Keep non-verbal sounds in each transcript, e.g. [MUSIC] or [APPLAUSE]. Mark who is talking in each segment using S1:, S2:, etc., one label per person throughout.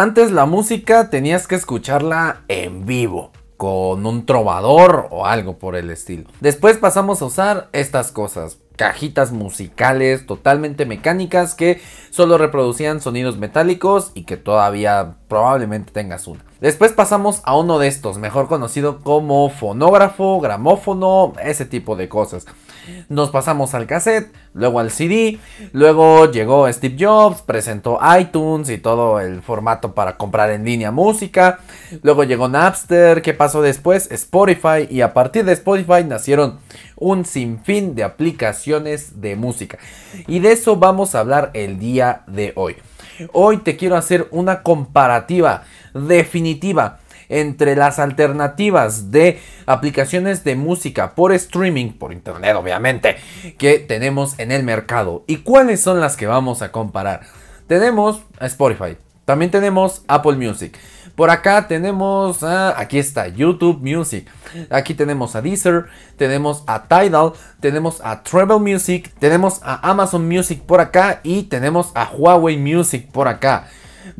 S1: Antes la música tenías que escucharla en vivo con un trovador o algo por el estilo. Después pasamos a usar estas cosas, cajitas musicales totalmente mecánicas que solo reproducían sonidos metálicos y que todavía probablemente tengas una. Después pasamos a uno de estos, mejor conocido como fonógrafo, gramófono, ese tipo de cosas nos pasamos al cassette, luego al CD, luego llegó Steve Jobs, presentó iTunes y todo el formato para comprar en línea música, luego llegó Napster, ¿qué pasó después? Spotify y a partir de Spotify nacieron un sinfín de aplicaciones de música. Y de eso vamos a hablar el día de hoy. Hoy te quiero hacer una comparativa definitiva entre las alternativas de aplicaciones de música por streaming, por internet obviamente, que tenemos en el mercado. ¿Y cuáles son las que vamos a comparar? Tenemos a Spotify, también tenemos Apple Music. Por acá tenemos, ah, aquí está, YouTube Music. Aquí tenemos a Deezer, tenemos a Tidal, tenemos a Travel Music, tenemos a Amazon Music por acá y tenemos a Huawei Music por acá.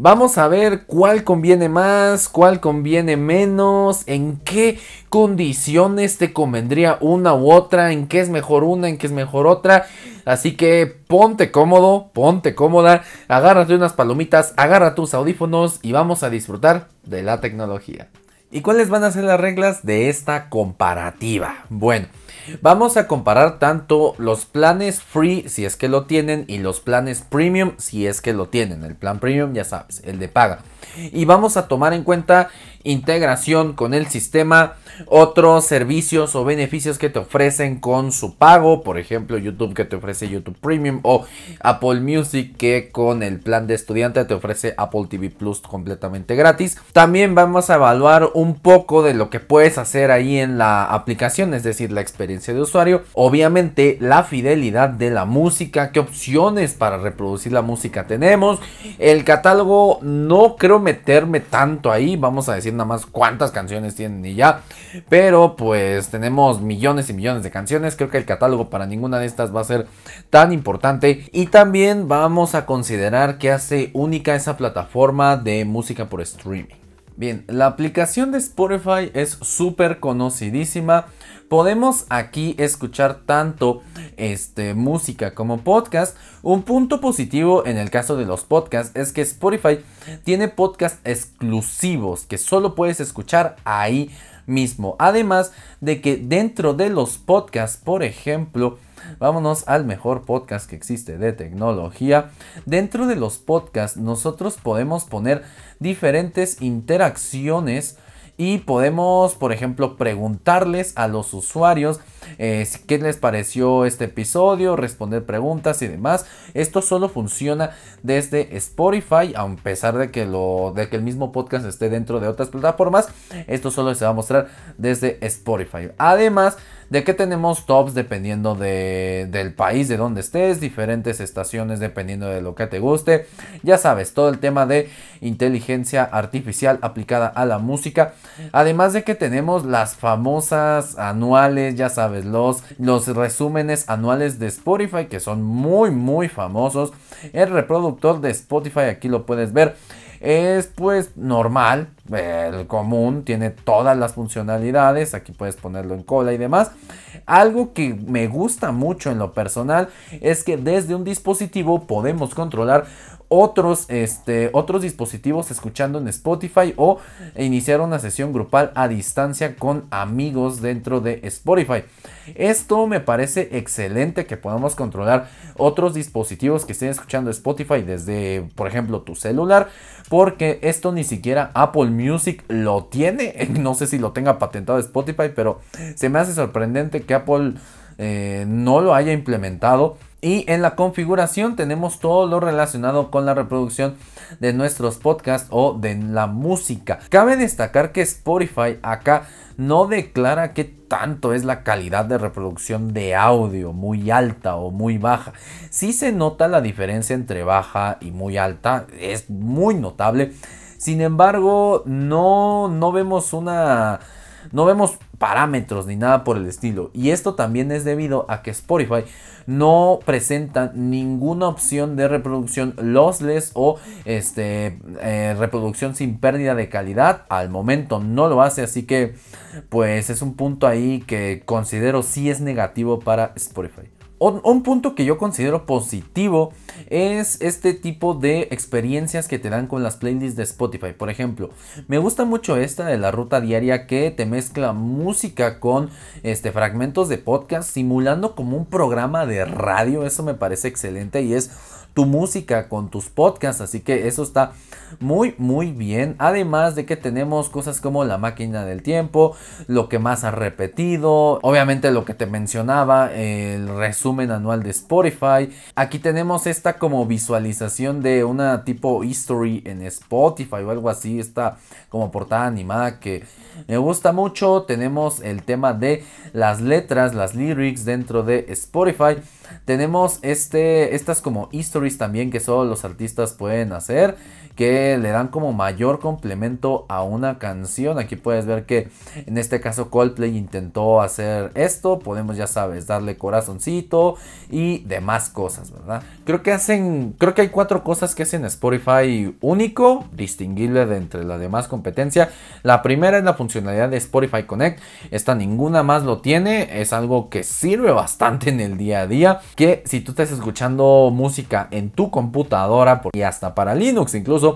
S1: Vamos a ver cuál conviene más, cuál conviene menos, en qué condiciones te convendría una u otra, en qué es mejor una, en qué es mejor otra. Así que ponte cómodo, ponte cómoda, agárrate unas palomitas, agarra tus audífonos y vamos a disfrutar de la tecnología. ¿Y cuáles van a ser las reglas de esta comparativa? Bueno. Vamos a comparar tanto los planes free si es que lo tienen y los planes premium si es que lo tienen. El plan premium ya sabes, el de paga. Y vamos a tomar en cuenta integración con el sistema otros servicios o beneficios que te ofrecen con su pago, por ejemplo YouTube que te ofrece YouTube Premium o Apple Music que con el plan de estudiante te ofrece Apple TV Plus completamente gratis. También vamos a evaluar un poco de lo que puedes hacer ahí en la aplicación, es decir, la experiencia de usuario, obviamente la fidelidad de la música, qué opciones para reproducir la música tenemos, el catálogo no creo meterme tanto ahí, vamos a decir nada más cuántas canciones tienen y ya. Pero pues tenemos millones y millones de canciones. Creo que el catálogo para ninguna de estas va a ser tan importante. Y también vamos a considerar que hace única esa plataforma de música por streaming. Bien, la aplicación de Spotify es súper conocidísima. Podemos aquí escuchar tanto este, música como podcast. Un punto positivo en el caso de los podcasts es que Spotify tiene podcasts exclusivos que solo puedes escuchar ahí mismo. Además de que dentro de los podcasts, por ejemplo, vámonos al mejor podcast que existe de tecnología. Dentro de los podcasts nosotros podemos poner diferentes interacciones y podemos, por ejemplo, preguntarles a los usuarios eh, qué les pareció este episodio, responder preguntas y demás. Esto solo funciona desde Spotify, a pesar de que, lo, de que el mismo podcast esté dentro de otras plataformas. Esto solo se va a mostrar desde Spotify. Además de que tenemos tops dependiendo de, del país de donde estés, diferentes estaciones dependiendo de lo que te guste. Ya sabes, todo el tema de inteligencia artificial aplicada a la música. Además de que tenemos las famosas anuales, ya sabes pues, los, los resúmenes anuales de Spotify que son muy, muy famosos. El reproductor de Spotify, aquí lo puedes ver es pues normal, el común, tiene todas las funcionalidades, aquí puedes ponerlo en cola y demás. Algo que me gusta mucho en lo personal es que desde un dispositivo podemos controlar otros, este, otros dispositivos escuchando en Spotify o iniciar una sesión grupal a distancia con amigos dentro de Spotify. Esto me parece excelente que podamos controlar otros dispositivos que estén escuchando Spotify desde, por ejemplo, tu celular, porque esto ni siquiera Apple Music lo tiene. [LAUGHS] No sé si lo tenga patentado Spotify, pero se me hace sorprendente que Apple eh, no lo haya implementado. Y en la configuración tenemos todo lo relacionado con la reproducción de nuestros podcasts o de la música. Cabe destacar que Spotify acá no declara qué tanto es la calidad de reproducción de audio, muy alta o muy baja. si se nota la diferencia entre baja y muy alta, es muy notable. Sin embargo, no, no vemos una no vemos parámetros ni nada por el estilo. Y esto también es debido a que Spotify no presenta ninguna opción de reproducción lossless o este, eh, reproducción sin pérdida de calidad. Al momento no lo hace, así que pues es un punto ahí que considero si es negativo para Spotify un punto que yo considero positivo es este tipo de experiencias que te dan con las playlists de Spotify. Por ejemplo, me gusta mucho esta de la ruta diaria que te mezcla música con este, fragmentos de podcast simulando como un programa de radio. Eso me parece excelente y es tu música, con tus podcasts. Así que eso está muy, muy bien. Además de que tenemos cosas como la máquina del tiempo, lo que más ha repetido, obviamente lo que te mencionaba, el resumen anual de Spotify. Aquí tenemos esta como visualización de una tipo history en Spotify o algo así, esta como portada animada que me gusta mucho. Tenemos el tema de las letras, las lyrics dentro de Spotify. Tenemos este, estas como histories también que solo los artistas pueden hacer que le dan como mayor complemento a una canción. Aquí puedes ver que en este caso Coldplay intentó hacer esto. Podemos, ya sabes, darle corazoncito y demás cosas, ¿verdad? Creo que hacen, creo que hay cuatro cosas que hacen Spotify único, distinguible de entre la demás competencia. La primera es la funcionalidad de Spotify Connect. Esta ninguna más lo tiene. Es algo que sirve bastante en el día a día. Que si tú estás escuchando música en tu computadora y hasta para Linux incluso,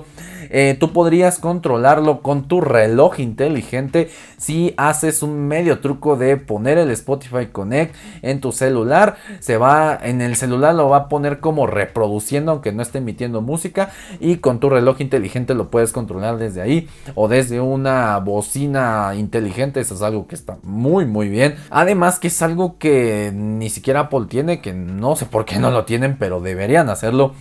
S1: eh, tú podrías controlarlo con tu reloj inteligente si haces un medio truco de poner el Spotify Connect en tu celular. Se va en el celular, lo va a poner como reproduciendo, aunque no esté emitiendo música. Y con tu reloj inteligente lo puedes controlar desde ahí o desde una bocina inteligente. Eso es algo que está muy, muy bien. Además, que es algo que ni siquiera Apple tiene, que no sé por qué no lo tienen, pero deberían hacerlo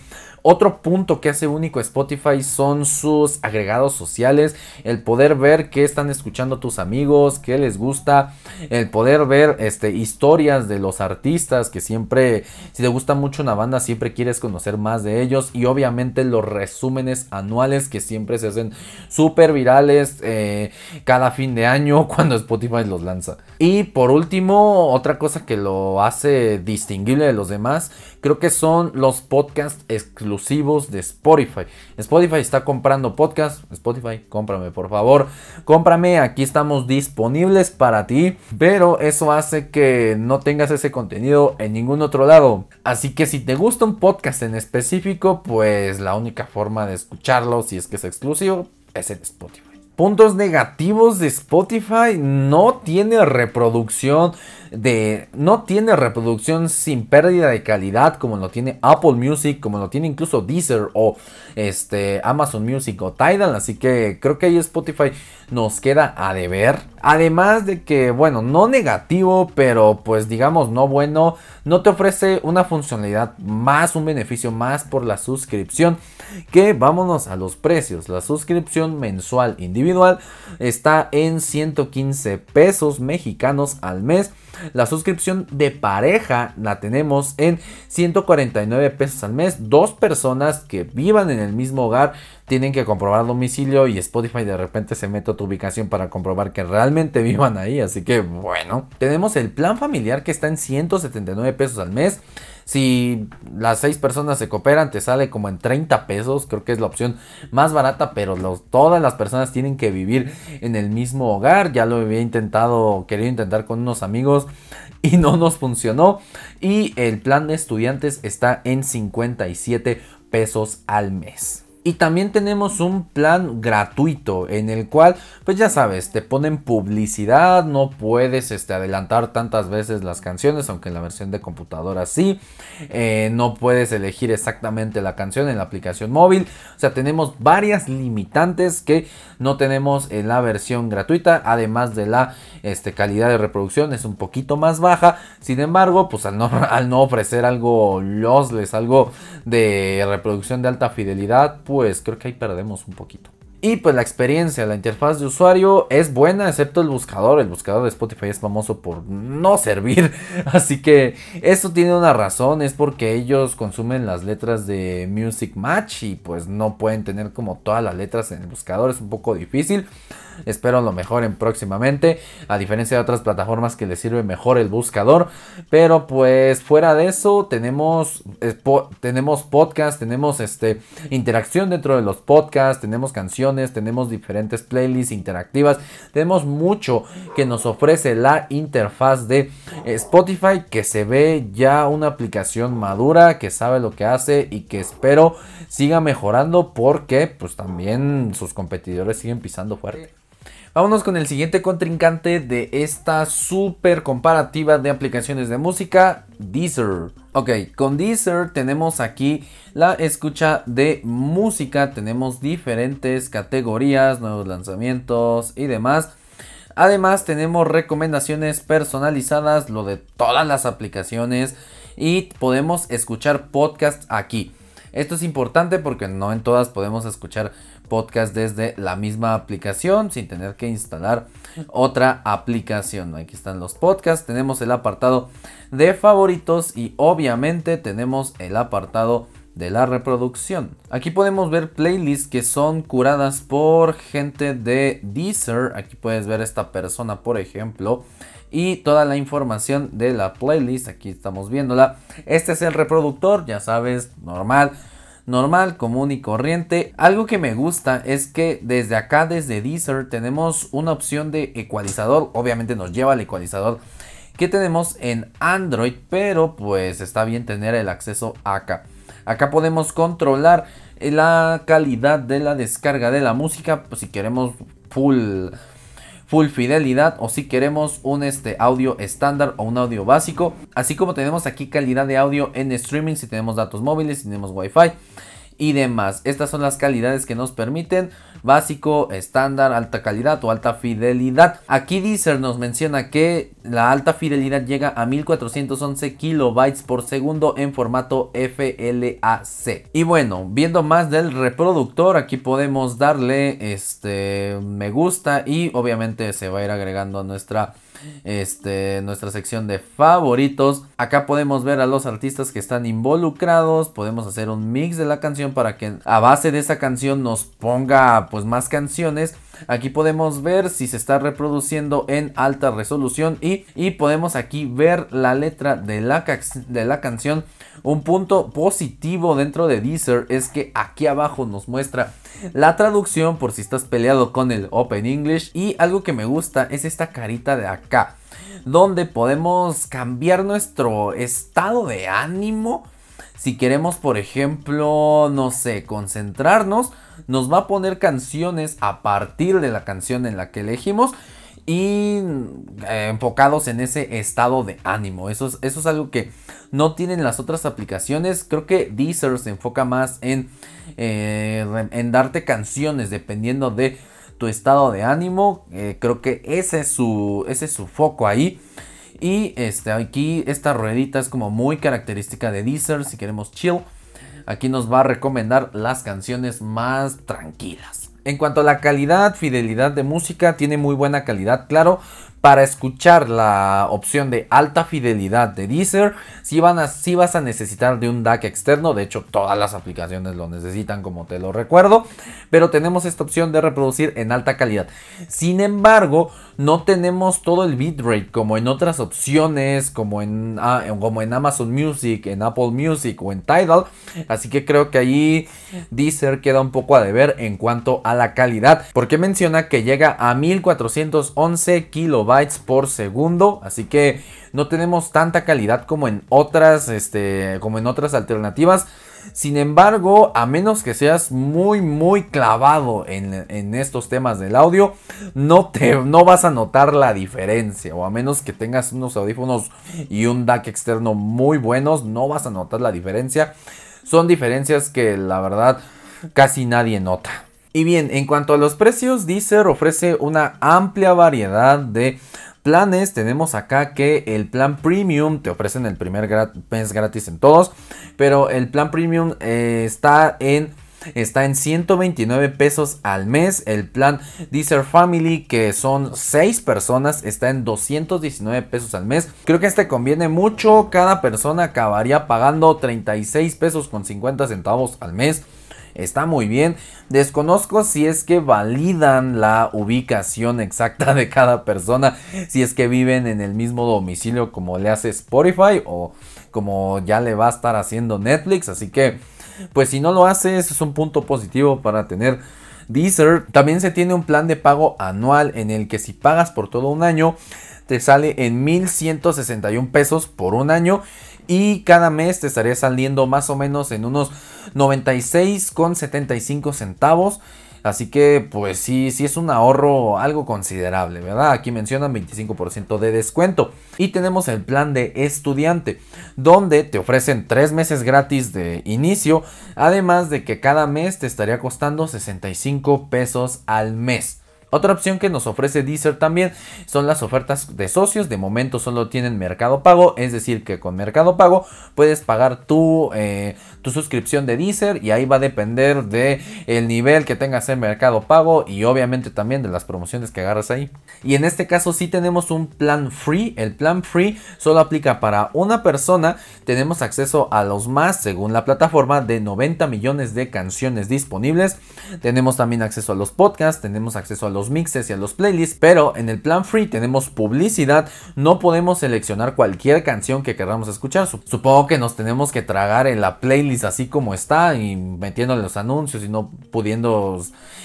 S1: otro punto que hace único Spotify son sus agregados sociales, el poder ver qué están escuchando tus amigos, qué les gusta, el poder ver este, historias de los artistas que siempre, si te gusta mucho una banda, siempre quieres conocer más de ellos y obviamente los resúmenes anuales que siempre se hacen súper virales eh, cada fin de año [LAUGHS] cuando Spotify los lanza. Y por último, otra cosa que lo hace distinguible de los demás, creo que son los podcasts exclusivos exclusivos de Spotify. Spotify está comprando podcasts. Spotify, cómprame, por favor. Cómprame, aquí estamos disponibles para ti. Pero eso hace que no tengas ese contenido en ningún otro lado. Así que si te gusta un podcast en específico, pues la única forma de escucharlo, si es que es exclusivo, es en Spotify. Puntos negativos de Spotify, no tiene reproducción de no tiene reproducción sin pérdida de calidad como lo tiene Apple Music, como lo tiene incluso Deezer o este Amazon Music o Tidal, así que creo que ahí Spotify nos queda a deber. Además de que, bueno, no negativo, pero pues digamos no bueno, no te ofrece una funcionalidad más, un beneficio más por la suscripción. Que vámonos a los precios. La suscripción mensual individual está en 115 pesos mexicanos al mes la suscripción de pareja la tenemos en 149 pesos al mes. Dos personas que vivan en el mismo hogar tienen que comprobar domicilio y Spotify de repente se mete a tu ubicación para comprobar que realmente [LAUGHS] vivan ahí. Así que bueno, tenemos el plan familiar que está en 179 pesos al mes. Si las seis personas se cooperan, te sale como en 30 pesos. Creo que es la opción más barata, pero todas las personas tienen que vivir en el mismo hogar. Ya lo había intentado, quería intentar con unos amigos y no nos funcionó. Y el plan de estudiantes está en 57 pesos al mes. Y también tenemos un plan gratuito en el cual, pues ya sabes, te ponen publicidad, no puedes este, adelantar tantas veces las canciones, aunque en la versión de computadora sí, eh, no puedes elegir exactamente la canción en la aplicación móvil, o sea, tenemos varias limitantes que no tenemos en la versión gratuita, además de la este, calidad de reproducción es un poquito más baja, sin embargo, pues al no, [LAUGHS] al no ofrecer algo lossless, algo de reproducción de alta fidelidad, pues creo que ahí perdemos un poquito. Y pues la experiencia, la interfaz de usuario es buena, excepto el buscador. El buscador de Spotify es famoso por no [LAUGHS] servir. Así que eso tiene una razón, es porque ellos consumen las letras de Music Match y pues no pueden tener como todas las letras en el buscador, es un poco difícil. Espero lo mejoren próximamente, a diferencia de otras plataformas que les sirve mejor el buscador. Pero pues fuera de eso, tenemos, eh, tenemos podcast, tenemos este, interacción dentro de los podcasts, tenemos canciones, tenemos diferentes playlists interactivas, tenemos mucho que nos ofrece la interfaz de eh, Spotify que se ve ya una aplicación madura que sabe lo que hace y que espero siga mejorando porque pues también sus competidores siguen pisando fuerte. Vámonos con el siguiente contrincante de esta super comparativa de aplicaciones de música, Deezer. Ok, con Deezer tenemos aquí la escucha de música, tenemos diferentes categorías, nuevos lanzamientos y demás. Además tenemos recomendaciones personalizadas, lo de todas las aplicaciones y podemos escuchar podcasts aquí. Esto es importante porque no en todas podemos escuchar podcast desde la misma aplicación sin tener que instalar otra aplicación. Aquí están los podcasts, tenemos el apartado de favoritos y obviamente tenemos el apartado de la reproducción. Aquí podemos ver playlists que son curadas por gente de Deezer. Aquí puedes ver esta persona, por ejemplo. Y toda la información de la playlist. Aquí estamos viéndola. Este es el reproductor, ya sabes, normal normal, común y corriente. Algo que me gusta es que desde acá, desde Deezer, tenemos una opción de ecualizador. Obviamente nos lleva al ecualizador que tenemos en Android, pero pues está bien tener el acceso acá. Acá podemos controlar eh, la calidad de la descarga de la música, pues, si queremos full full fidelidad o si queremos un este, audio estándar o un audio básico. Así como tenemos aquí calidad de audio en streaming si tenemos datos móviles, si tenemos wifi y demás. Estas son las calidades que nos permiten, básico, estándar, alta calidad o alta fidelidad. Aquí Deezer nos menciona que la alta fidelidad llega a 1411 kilobytes por segundo en formato FLAC. Y bueno, viendo más del reproductor, aquí podemos darle este me gusta y obviamente se va a ir agregando a nuestra este, nuestra sección de favoritos. Acá podemos ver a los artistas que están involucrados, podemos hacer un mix de la canción para que a base de esa canción nos ponga pues más canciones. Aquí podemos ver si se está reproduciendo en alta resolución y, podemos aquí ver la letra de la, de la canción. Un punto positivo dentro de Deezer es que aquí abajo nos muestra la traducción por si estás peleado con el Open English y algo que me gusta es esta carita de acá donde podemos cambiar nuestro estado de ánimo si queremos por ejemplo no sé concentrarnos nos va a poner canciones a partir de la canción en la que elegimos y eh, enfocados en ese estado de ánimo. Eso es, eso es algo que no tienen las otras aplicaciones. Creo que Deezer se enfoca más en, eh, en darte canciones dependiendo de tu estado de ánimo. Eh, creo que ese es su, es su foco ahí. Y este, aquí esta ruedita es como muy característica de Deezer si queremos chill aquí nos va a recomendar las canciones más tranquilas. En cuanto a la calidad, fidelidad de música, tiene muy buena calidad, claro, para escuchar la opción de alta fidelidad de Deezer, si, van vas a necesitar de un DAC externo, de hecho todas las aplicaciones lo necesitan como te lo recuerdo, pero tenemos esta opción de reproducir en alta calidad. Sin embargo, no tenemos todo el bitrate como en otras opciones, como en, ah, como en Amazon Music, en Apple Music o en Tidal, así que creo que ahí Deezer queda un poco a deber en cuanto a la calidad, porque menciona que llega a 1411 kilobytes por segundo, así que no tenemos tanta calidad como en otras, este, como en otras alternativas. Sin embargo, a menos que seas muy, muy clavado en, en estos temas del audio, no, te, no vas a notar la diferencia. O a menos que tengas unos audífonos y un DAC externo muy buenos, no vas a notar la diferencia. Son diferencias que la verdad casi nadie nota. Y bien, en cuanto a los precios, Deezer ofrece una amplia variedad de planes. Tenemos acá que el plan premium te ofrecen el primer mes gratis en todos, pero el plan premium eh, está en está en 129 pesos al mes. El plan Deezer Family, que son 6 personas, está en 219 pesos al mes. Creo que este conviene mucho. Cada persona acabaría pagando 36 pesos con 50 centavos al mes está muy bien. Desconozco si es que validan la ubicación exacta de cada persona, si es que viven en el mismo domicilio como le hace Spotify o como ya le va a estar haciendo Netflix, así que pues si no lo hace, es un punto positivo para tener Deezer. También se tiene un plan de pago anual en el que si pagas por todo un año, te sale en 1.161 pesos por un año y cada mes te estaría saliendo más o menos en unos 96,75 centavos. Así que pues sí, sí es un ahorro algo considerable, ¿verdad? Aquí mencionan 25% de descuento. Y tenemos el plan de estudiante, donde te ofrecen 3 meses gratis de inicio, además de que cada mes te estaría costando 65 pesos al mes. Otra opción que nos ofrece Deezer también son las ofertas de socios. De momento solo tienen Mercado Pago, es decir, que con Mercado Pago puedes pagar tu eh, tu suscripción de Deezer y ahí va a depender de el nivel que tengas en Mercado Pago y obviamente también de las promociones que agarras ahí. Y en este caso si tenemos un plan free, el plan free solo aplica para una persona, tenemos acceso a los más según la plataforma de 90 millones de canciones disponibles, tenemos también acceso a los podcasts, tenemos acceso a los mixes y a los playlists, pero en el plan free tenemos publicidad, no podemos seleccionar cualquier canción que queramos escuchar, supongo que nos tenemos que tragar en la playlist así como está y metiéndole los anuncios y no pudiendo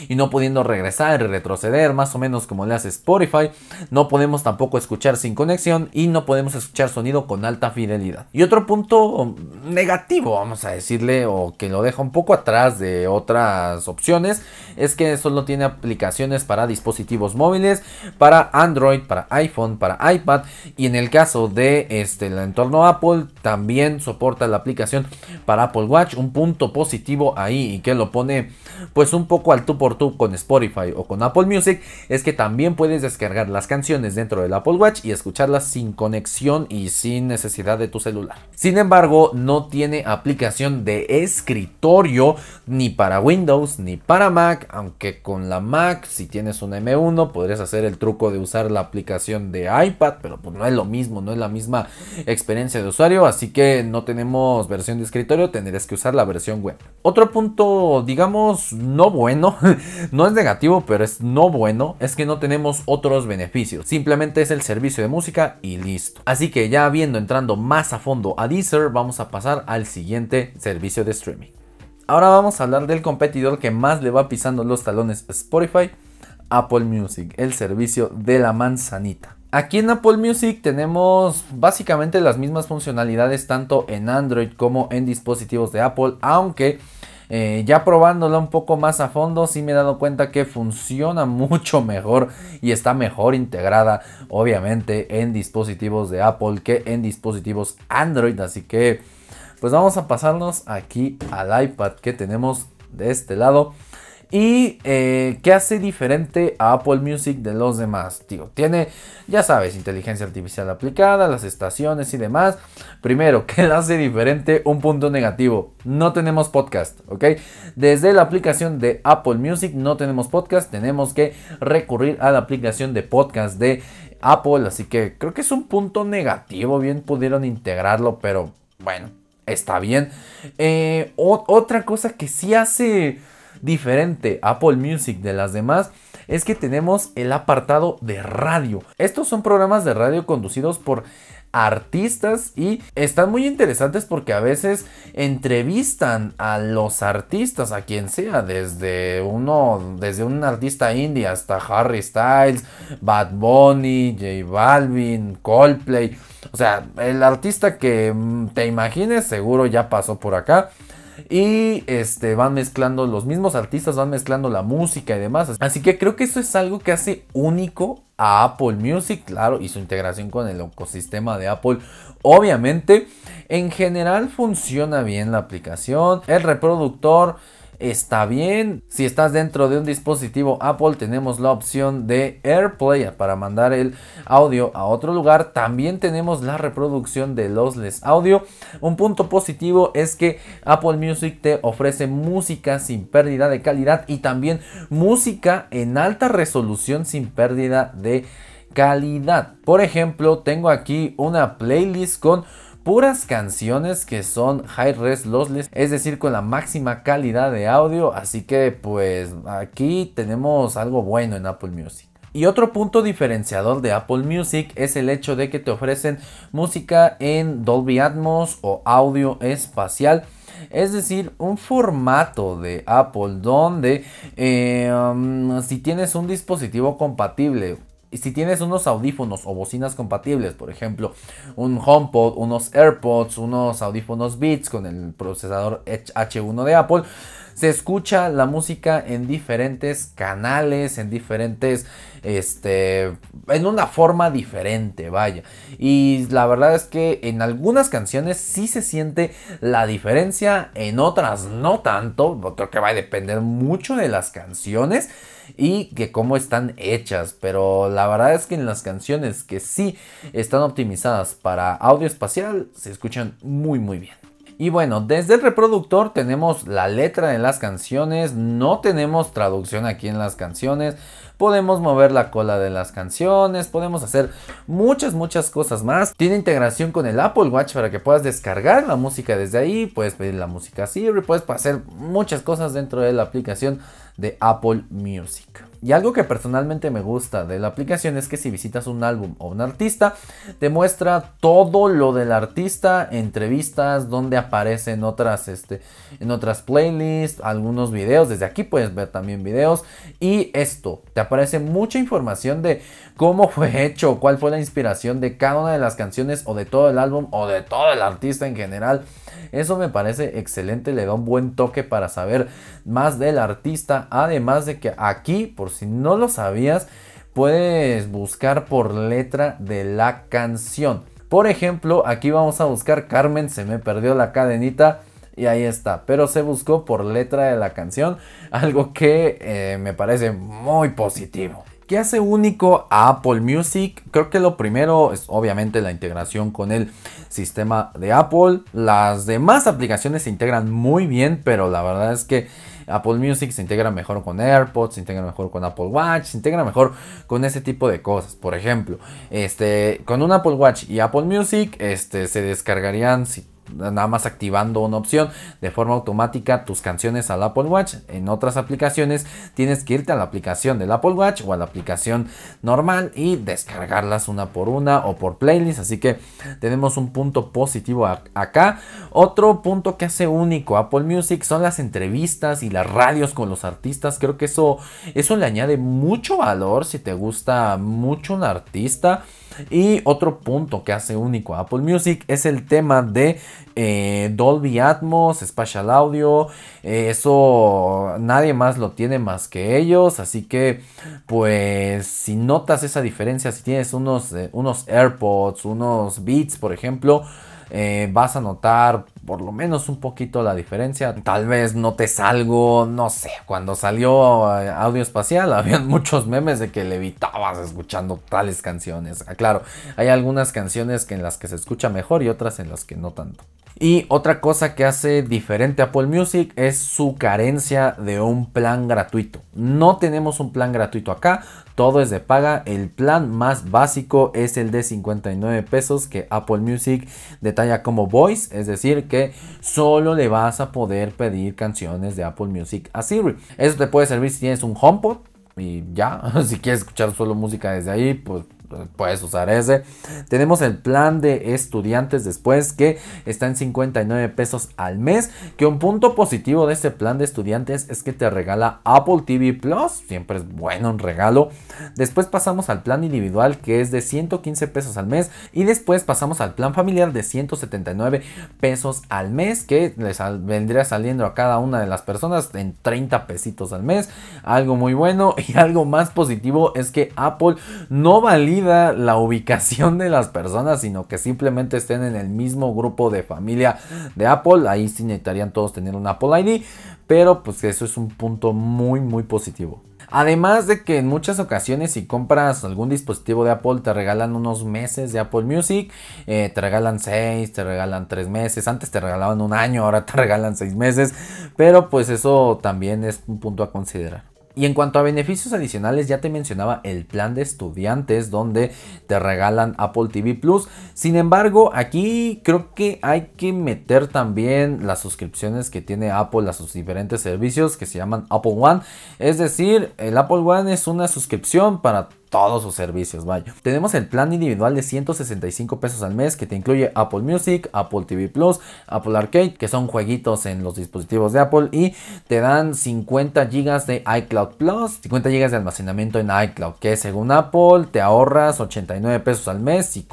S1: y no pudiendo regresar y retroceder, más o menos como le hace Spotify. No podemos tampoco escuchar sin conexión y no podemos escuchar sonido con alta fidelidad. Y otro punto negativo, vamos a decirle, o que lo deja un poco atrás de otras opciones, es que solo tiene aplicaciones para dispositivos móviles, para Android, para iPhone, para iPad y en el caso de este el entorno Apple también soporta la aplicación para Apple Watch, un punto positivo ahí y que lo pone pues un poco al tú por tu con Spotify o con Apple Music, es que también puedes descargar las canciones dentro del Apple Watch y escucharlas sin conexión y sin necesidad de tu celular. Sin embargo, no tiene aplicación de escritorio ni para Windows ni para Mac, aunque con la Mac, si tienes una M1, podrías hacer el truco de usar la aplicación de iPad, pero pues no es lo mismo, no es la misma experiencia de usuario, así que no tenemos versión de escritorio, Tendrás que usar la versión web. Otro punto, digamos, no bueno, [LAUGHS] no es negativo, pero es no bueno, es que no tenemos otros beneficios. Simplemente es el servicio de música y listo. Así que ya viendo entrando más a fondo a Deezer, vamos a pasar al siguiente servicio de streaming. Ahora vamos a hablar del competidor que más le va pisando los talones Spotify, Apple Music, el servicio de la manzanita. Aquí en Apple Music tenemos básicamente las mismas funcionalidades tanto en Android como en dispositivos de Apple, aunque eh, ya probándola un poco más a fondo, sí me he dado cuenta que funciona [LAUGHS] mucho mejor y está mejor integrada, obviamente, en dispositivos de Apple que en dispositivos Android. Así que, pues vamos a pasarnos aquí al iPad que tenemos de este lado. ¿Y eh, qué hace diferente a Apple Music de los demás? Tío, tiene, ya sabes, inteligencia artificial aplicada, las estaciones y demás. Primero, [LAUGHS] ¿qué hace diferente? Un punto negativo. No tenemos podcast, ¿ok? Desde la aplicación de Apple Music no tenemos podcast. Tenemos que recurrir a la aplicación de podcast de Apple. Así que creo que es un punto negativo. Bien pudieron integrarlo, pero bueno, está bien. Eh, otra cosa que sí hace diferente Apple Music de las demás es que tenemos el apartado de radio. Estos son programas de radio conducidos por artistas y están muy interesantes porque a veces entrevistan a los artistas, a quien sea, desde uno, desde un artista indie hasta Harry Styles, Bad Bunny, J Balvin, Coldplay. O sea, el artista que mm, te imagines seguro ya pasó por acá y este, van mezclando, los mismos artistas van mezclando la música y demás. Así que creo que eso es algo que hace único a Apple Music, claro, y su integración con el ecosistema de Apple. Obviamente, en general funciona bien la aplicación, el reproductor está bien. Si estás dentro de un dispositivo Apple, tenemos la opción de AirPlay para mandar el audio a otro lugar. También tenemos la reproducción de lossless audio. Un punto positivo es que Apple Music te ofrece música sin pérdida de calidad y también música en alta resolución sin pérdida de calidad. Por ejemplo, tengo aquí una playlist con puras canciones que son high res lossless, es decir, con la máxima calidad de audio, así que pues aquí tenemos algo bueno en Apple Music. Y otro punto diferenciador de Apple Music es el hecho de que te ofrecen música en Dolby Atmos o audio espacial. Es decir, un formato de Apple donde eh, um, si tienes un dispositivo compatible si tienes unos audífonos o bocinas compatibles, por ejemplo, un HomePod, unos AirPods, unos audífonos Beats con el procesador H1 de Apple, se escucha la música en diferentes canales, en diferentes, este, en una forma diferente, vaya. Y la verdad es que en algunas canciones sí se siente la diferencia, en otras no tanto, creo que va a depender mucho de las canciones y que cómo están hechas. Pero la verdad es que en las canciones que sí están optimizadas para audio espacial se escuchan muy muy bien. Y bueno, desde el reproductor tenemos la letra de las canciones, no tenemos traducción aquí en las canciones, podemos mover la cola de las canciones, podemos hacer muchas, muchas cosas más. Tiene integración con el Apple Watch para que puedas descargar la música desde ahí, puedes pedir la música Siri, puedes hacer muchas cosas dentro de la aplicación de Apple Music. Y algo que personalmente me gusta de la aplicación es que si visitas un álbum o un artista, te muestra todo lo del artista, entrevistas, donde aparece en otras, este, en otras playlists, algunos videos, desde aquí puedes ver también videos. Y esto, te aparece mucha información de cómo fue hecho, cuál fue la inspiración de cada una de las canciones o de todo el álbum o de todo el artista en general. Eso me parece excelente, le da un buen toque para saber más del artista. Además de que aquí, por si no lo sabías, puedes buscar por letra de la canción. Por ejemplo, aquí vamos a buscar Carmen, se me perdió la cadenita y ahí está. Pero se buscó por letra de la canción, [LAUGHS] algo que eh, me parece muy positivo. ¿Qué hace único a Apple Music? Creo que lo primero es obviamente la integración con el sistema de Apple. Las demás aplicaciones se integran muy bien, pero la verdad es que Apple Music se integra mejor con AirPods, se integra mejor con Apple Watch, se integra mejor con ese tipo de cosas. Por ejemplo, este, con un Apple Watch y Apple Music este, se descargarían, nada más activando una opción de forma automática tus canciones al Apple Watch. En otras aplicaciones tienes que irte a la aplicación del Apple Watch o a la aplicación normal y descargarlas una por una o por playlist. Así que tenemos un punto positivo acá. Otro punto que hace único Apple Music son las entrevistas y las radios con los artistas. Creo que eso, eso le añade mucho valor si te gusta mucho un artista. Y otro punto que hace único a Apple Music es el tema de eh, Dolby Atmos, Spatial Audio. Eh, eso nadie más lo tiene más que ellos. Así que, pues, si notas esa diferencia, si tienes unos, eh, unos AirPods, unos Beats, por ejemplo, vas a notar por lo menos un poquito la diferencia. Tal vez notes algo, no sé. Cuando salió eh, audio espacial, [LAUGHS] habían muchos memes de que levitabas escuchando tales canciones. Ah, claro, hay algunas canciones que en las que se escucha mejor y otras en las que no tanto. Y otra cosa que hace diferente a Apple Music es su carencia de un plan gratuito. No tenemos un plan gratuito acá, todo es de paga. El plan más básico es el de 59 pesos que Apple Music detalla como voice, es decir, que solo le vas a poder pedir canciones de Apple Music a Siri. Eso te puede servir si tienes un HomePod y ya, [LAUGHS] si quieres escuchar solo música desde ahí, pues puedes usar ese. Tenemos el plan de estudiantes después que está en 59 pesos al mes. Que un punto positivo de este plan de estudiantes es que te regala Apple TV Plus. Siempre es bueno un regalo. Después pasamos al plan individual que es de 115 pesos al mes. Y después pasamos al plan familiar de 179 pesos al mes. Que les vendría saliendo a cada una de las personas en 30 pesitos al mes. Algo muy bueno. [LAUGHS] Y algo más positivo es que Apple no valía la ubicación de las personas, sino que simplemente estén en el mismo grupo de familia de Apple. Ahí sí necesitarían todos tener un Apple ID, pero pues eso es un punto muy, muy positivo. Además de que en muchas ocasiones si compras algún dispositivo de Apple te regalan unos meses de Apple Music, eh, te regalan 6, te regalan 3 meses, antes te regalaban un año, ahora te [LAUGHS] regalan seis meses, pero pues eso también es un punto a considerar. Y en cuanto a beneficios adicionales, ya te mencionaba el plan de estudiantes donde te regalan Apple TV Plus. Sin embargo, aquí creo que hay que meter también las suscripciones que tiene Apple a sus diferentes servicios que se llaman Apple One. Es decir, el Apple One es una suscripción para todos sus servicios, vaya. Tenemos el plan individual de 165 pesos al mes que te incluye Apple Music, Apple TV Plus, Apple Arcade, que son jueguitos en los dispositivos de Apple y te dan 50 GB de iCloud Plus, 50 GB de almacenamiento en iCloud, que según Apple te ahorras 89 pesos al mes si,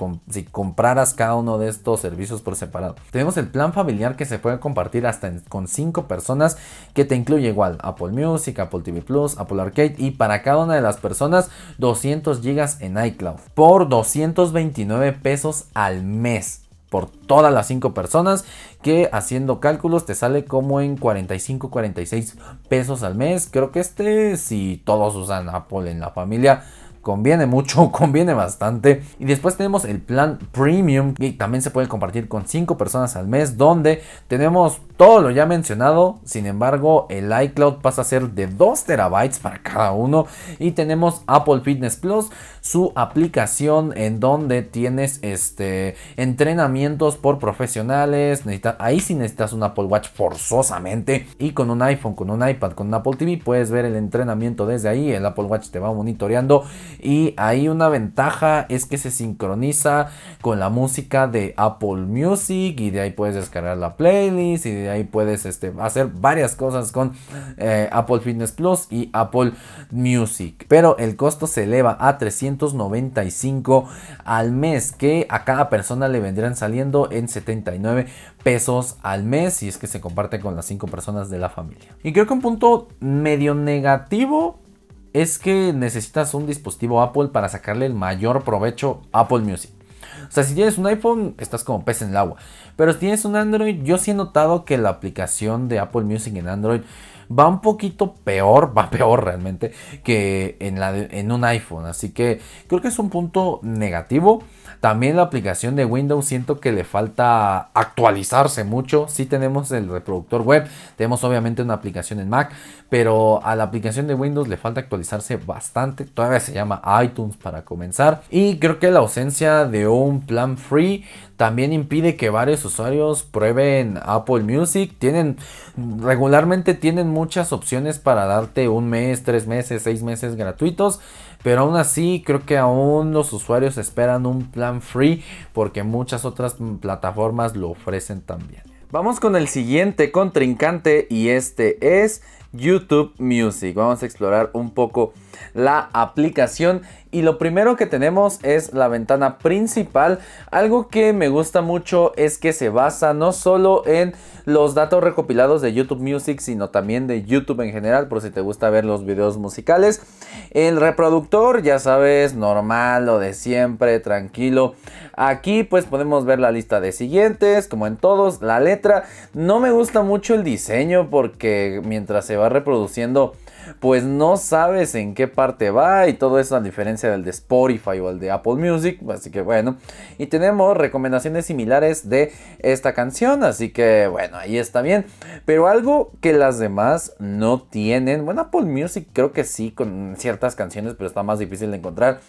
S1: compraras cada uno de estos servicios por separado. Tenemos el plan familiar que se puede compartir hasta con 5 personas que te incluye igual Apple Music, Apple TV Plus, Apple Arcade y para cada una de las personas 200 gigas en iCloud por 229 pesos al mes por todas las 5 personas que haciendo cálculos te sale como en 45 46 pesos al mes creo que este si todos usan Apple en la familia Conviene mucho, [LAUGHS] conviene bastante. Y después tenemos el plan premium que también se puede compartir con 5 personas al mes donde tenemos todo lo ya mencionado. Sin embargo, el iCloud pasa a ser de 2 terabytes para cada uno. Y tenemos Apple Fitness Plus, su aplicación en donde tienes este entrenamientos por profesionales. ahí sí necesitas un Apple Watch forzosamente. Y con un iPhone, con un iPad, con un Apple TV puedes ver el entrenamiento desde ahí. El Apple Watch te va monitoreando y ahí una ventaja es que se sincroniza con la música de Apple Music y de ahí puedes descargar la playlist y de ahí puedes este, hacer varias cosas con eh, Apple Fitness Plus y Apple Music. Pero el costo se eleva a 395 al mes, que a cada persona le vendrían saliendo en 79 pesos al mes si es que se comparte con las 5 personas de la familia. Y creo que un punto medio negativo es que necesitas un dispositivo Apple para sacarle el mayor provecho a Apple Music. O sea, si tienes un iPhone, estás como pez en el agua. Pero si tienes un Android, yo sí he notado que la aplicación de Apple Music en Android va un poquito peor, [LAUGHS] va peor realmente que en, la en un iPhone. Así que creo que es un punto negativo. También la aplicación de Windows siento que le falta actualizarse mucho. Sí tenemos el reproductor web, tenemos obviamente una aplicación en Mac, pero a la aplicación de Windows le falta actualizarse bastante. Todavía se llama iTunes para comenzar. Y creo que la ausencia de un plan free también impide que varios usuarios prueben Apple Music. Tienen regularmente tienen muchas opciones para darte un mes, tres meses, seis meses gratuitos pero aún así, creo que aún los usuarios esperan un plan free porque muchas otras plataformas lo ofrecen también. Vamos con el siguiente contrincante y este es YouTube Music. Vamos a explorar un poco la aplicación y lo primero que tenemos es la ventana principal. Algo que me gusta mucho es que se basa no solo en los datos recopilados de YouTube Music, sino también de YouTube en general, por si te gusta ver los videos musicales. El reproductor, ya sabes, normal, lo de siempre, tranquilo. Aquí pues podemos ver la lista de siguientes, como en todos, la letra. No me gusta mucho el diseño porque mientras se va reproduciendo, pues no sabes en qué parte va y todo eso a diferencia del de Spotify o el de Apple Music, así que bueno. Y tenemos recomendaciones similares de esta canción, así que bueno, ahí está bien. Pero algo que las demás no tienen, bueno, Apple Music creo que sí con ciertas canciones, pero está más difícil de encontrar.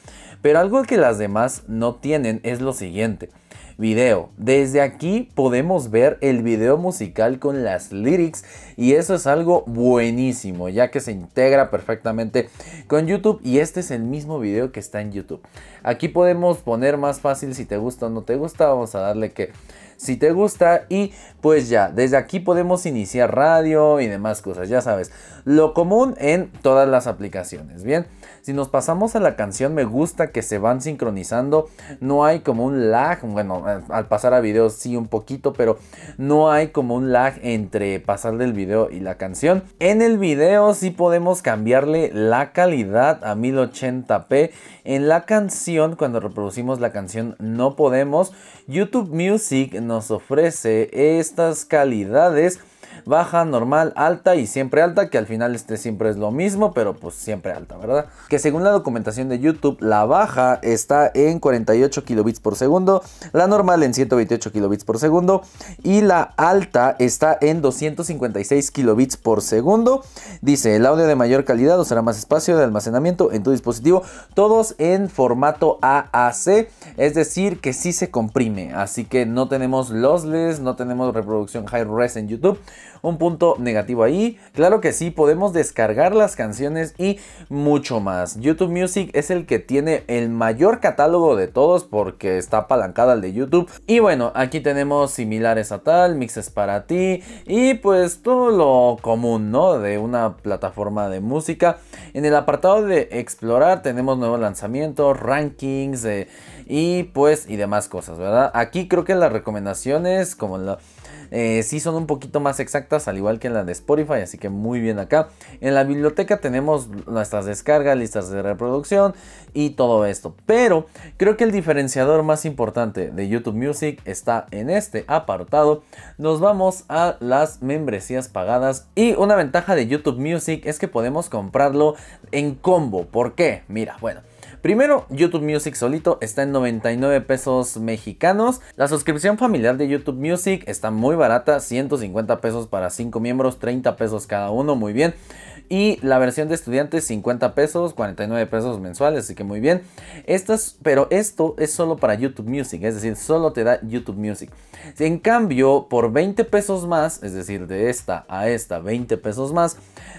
S1: Pero algo que las demás no tienen es lo siguiente video. Desde aquí podemos ver el video musical con las lyrics y eso es algo buenísimo ya que se integra perfectamente con YouTube y este es el mismo video que está en YouTube. Aquí podemos poner más fácil si te gusta o no te gusta, vamos a darle que si te gusta y pues ya, desde aquí podemos iniciar radio y demás cosas, ya sabes, lo común en todas las aplicaciones, ¿bien? Si nos pasamos a la canción, me gusta que se van sincronizando. No hay como un lag. Bueno, al pasar a video sí un poquito, pero no hay como un lag entre pasar del video y la canción. En el video sí podemos cambiarle la calidad a 1080p. En la canción, cuando reproducimos la canción, no podemos. YouTube Music nos ofrece estas calidades baja, normal, alta y siempre alta, que al final este siempre es lo mismo, pero pues siempre alta, ¿verdad? Que según la documentación de YouTube, la baja está en 48 kilobits por segundo, la normal en 128 kilobits por segundo y la alta está en 256 kilobits por segundo. Dice, el audio de mayor calidad será más espacio de almacenamiento en tu dispositivo, todos en formato AAC, es decir, que sí se comprime, así que no tenemos lossless, no tenemos reproducción high res en YouTube un punto negativo ahí. Claro que sí, podemos descargar las canciones y mucho más. YouTube Music es el que tiene el mayor catálogo de todos porque está apalancada al de YouTube. Y bueno, aquí tenemos similares a tal, mixes para ti y pues todo lo común, ¿no? De una plataforma de música. En el apartado de explorar tenemos nuevos lanzamientos, rankings, de y pues y demás cosas, ¿verdad? Aquí creo que las recomendaciones como la... Eh, sí son un poquito más exactas, al igual que en la de Spotify, así que muy bien acá. En la biblioteca tenemos nuestras descargas, listas de reproducción y todo esto. Pero creo que el diferenciador más importante de YouTube Music está en este apartado. Nos vamos a las membresías pagadas y una ventaja de YouTube Music es que podemos comprarlo en combo. ¿Por qué? Mira, bueno. Primero, YouTube Music solito está en 99 pesos mexicanos. La suscripción familiar de YouTube Music está muy barata, 150 pesos para 5 miembros, 30 pesos cada uno, muy bien. Y la versión de estudiantes 50 pesos, 49 pesos mensuales, así que muy bien. Estas, pero esto es solo para YouTube Music, es decir, solo te da YouTube Music. en cambio, por 20 pesos más, es decir, de esta a esta, 20 pesos más,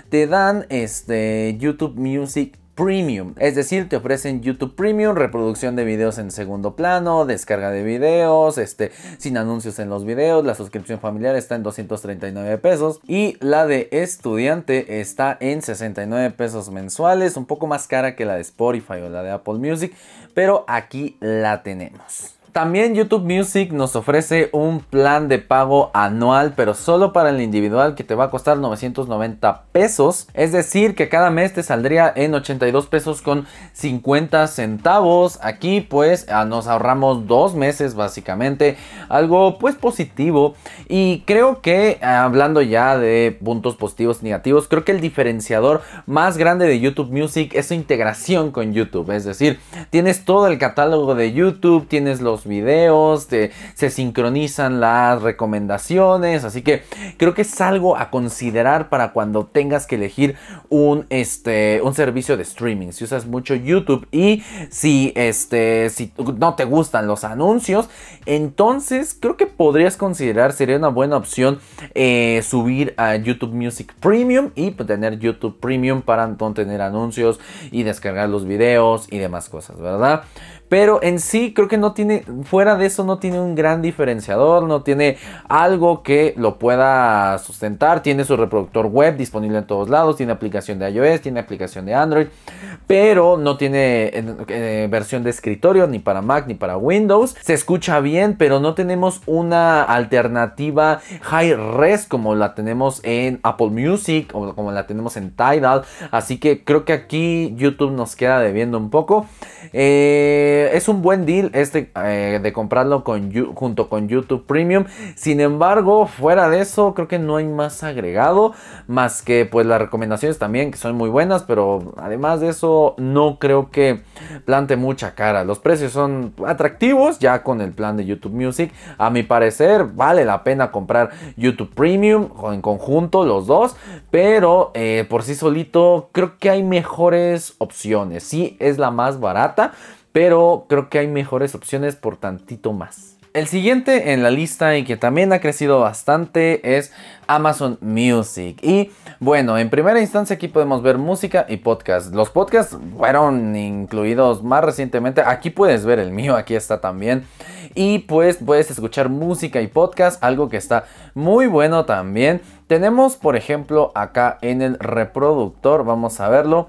S1: te dan este YouTube Music Premium, es decir, te ofrecen YouTube Premium, reproducción de videos en segundo plano, descarga de videos, este, sin anuncios en los videos, la suscripción familiar está en 239 pesos y la de estudiante está en 69 pesos mensuales, un poco más cara que la de Spotify o la de Apple Music, pero aquí la tenemos. También YouTube Music nos ofrece un plan de pago anual, pero solo para el individual que te va a costar 990 pesos. Es decir, que cada mes te saldría en 82 pesos con 50 centavos. Aquí pues ah, nos ahorramos dos meses básicamente. Algo pues positivo. Y creo que hablando ya de puntos positivos y negativos, creo que el diferenciador más grande de YouTube Music es su integración con YouTube. Es decir, tienes todo el catálogo de YouTube, tienes los videos, se sincronizan las recomendaciones, así que creo que es algo a considerar para cuando tengas que elegir un, este, un servicio de streaming. Si usas mucho YouTube y si, este, si no te gustan los anuncios, entonces creo que podrías considerar, sería una buena opción eh, subir a YouTube Music Premium y pues tener YouTube Premium para entonces tener anuncios y descargar los videos y demás cosas, ¿verdad? Pero en sí creo que no tiene, fuera de eso no tiene un gran diferenciador, no tiene algo que lo pueda sustentar. Tiene su reproductor web disponible en todos lados, tiene aplicación de iOS, tiene aplicación de Android, pero no tiene eh, versión de escritorio ni para Mac ni para Windows. Se escucha bien, pero no tenemos una alternativa high res como la tenemos en Apple Music o como la tenemos en Tidal. Así que creo que aquí YouTube nos queda debiendo un poco. Eh, eh, es un buen deal este eh, de comprarlo con, junto con YouTube Premium. Sin embargo, fuera de eso, creo que no hay más agregado. Más que pues las recomendaciones también, que son muy buenas. Pero además de eso, no creo que plante mucha cara. Los precios son atractivos ya con el plan de YouTube Music. A mi parecer, vale la pena comprar YouTube Premium en conjunto, los dos. Pero eh, por sí solito, creo que hay mejores opciones. Sí, es la más barata pero creo que hay mejores opciones por tantito más. El siguiente en la lista y que también ha crecido bastante es Amazon Music. Y bueno, en primera instancia aquí podemos ver música y podcast. Los podcasts fueron incluidos más recientemente. Aquí puedes ver el mío, aquí está también. Y pues puedes escuchar música y podcast, algo que está muy bueno también. Tenemos, por ejemplo, acá en el reproductor, vamos a verlo.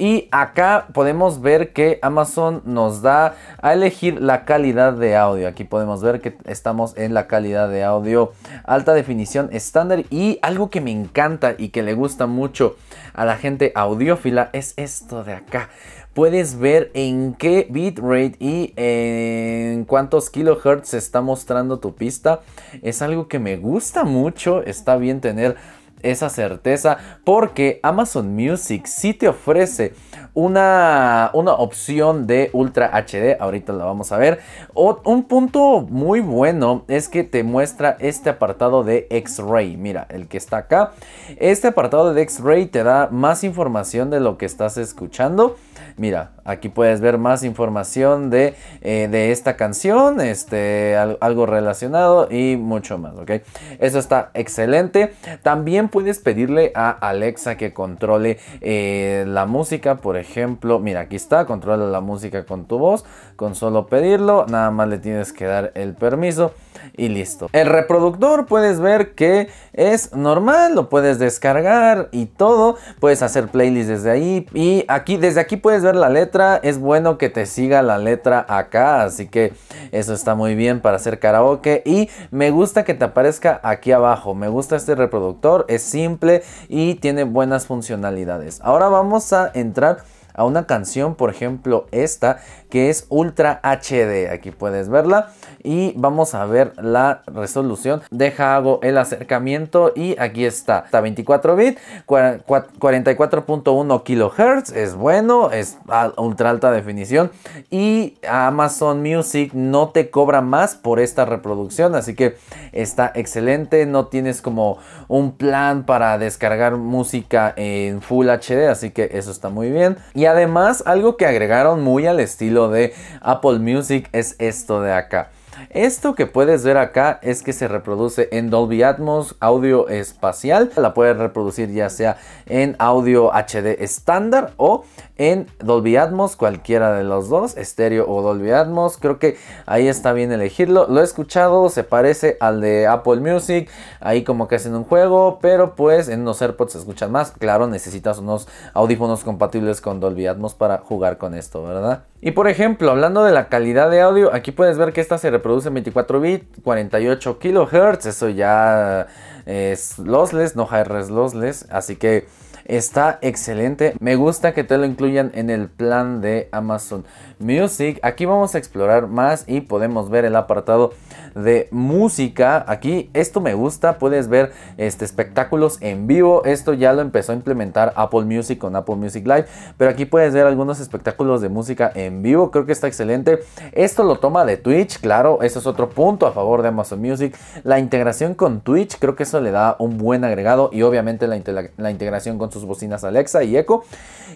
S1: Y acá podemos ver que Amazon nos da a elegir la calidad de audio. Aquí podemos ver que estamos en la calidad de audio alta definición estándar. Y algo que me encanta y que le gusta mucho a la gente audiófila es esto de acá puedes ver en qué bitrate y en cuántos kilohertz está mostrando tu pista. Es algo que me gusta mucho. Está bien tener esa certeza porque Amazon Music sí te ofrece una, una opción de Ultra HD, ahorita la vamos a ver. un punto muy bueno es que te muestra este apartado de X-Ray, mira, el que está acá. Este apartado de X-Ray te da más información de lo que estás escuchando. Mira, aquí puedes ver más información de, eh, de esta canción, este, algo relacionado y mucho más, ¿ok? Eso está excelente. También puedes pedirle a Alexa que controle eh, la música, por ejemplo ejemplo, mira, aquí está, controla la música con tu voz, con solo pedirlo, nada más le tienes que dar el permiso y listo. El reproductor puedes ver que es normal, lo puedes descargar y todo, puedes hacer playlists desde ahí y aquí desde aquí puedes ver la letra, es bueno que te siga la letra acá, así que eso está muy bien para hacer karaoke y me gusta que te aparezca aquí abajo, me gusta este reproductor, es simple y tiene buenas funcionalidades. Ahora vamos a entrar a una canción, por ejemplo, esta, que es Ultra HD. Aquí puedes verla y vamos a ver la resolución. Deja, hago el acercamiento y aquí está. Está 24 bit, 44.1 kilohertz, es bueno, es ultra alta definición y Amazon Music no te cobra más por esta reproducción, así que está excelente, no tienes como un plan para descargar música en Full HD, así que eso está muy bien. Y además algo que agregaron muy al estilo de Apple Music es esto de acá. Esto que puedes ver acá es que se reproduce en Dolby Atmos, audio espacial. La puedes reproducir ya sea en audio HD estándar o en Dolby Atmos, cualquiera de los dos, estéreo o Dolby Atmos. Creo que ahí está bien elegirlo. Lo he escuchado, se parece al de Apple Music, ahí como que hacen un juego, pero pues en los AirPods se escuchan más. Claro, necesitas unos audífonos compatibles con Dolby Atmos para jugar con esto, ¿verdad? Y por ejemplo, hablando de la calidad de audio, aquí puedes ver que esta se reproduce en 24 bits, 48 kHz, eso ya es lossless, no high res lossless, así que Está excelente. Me gusta que te lo incluyan en el plan de Amazon Music. Aquí vamos a explorar más y podemos ver el apartado de música. Aquí esto me gusta. Puedes ver este, espectáculos en vivo. Esto ya lo empezó a implementar Apple Music con Apple Music Live. Pero aquí puedes ver algunos espectáculos de música en vivo. Creo que está excelente. Esto lo toma de Twitch. Claro, eso es otro punto a favor de Amazon Music. La integración con Twitch. Creo que eso le da un buen agregado. Y obviamente la, la integración con sus bocinas Alexa y Echo.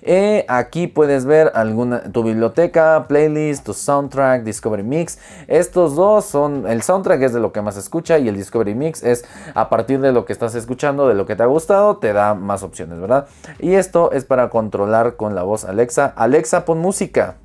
S1: Eh, aquí puedes ver alguna, tu biblioteca, playlist, tu soundtrack, Discovery Mix. Estos dos son, el soundtrack es de lo que más escucha y el Discovery Mix es a partir de lo que estás escuchando, de lo que te ha gustado, te da más opciones, ¿verdad? Y esto es para controlar con la voz Alexa. Alexa, pon música.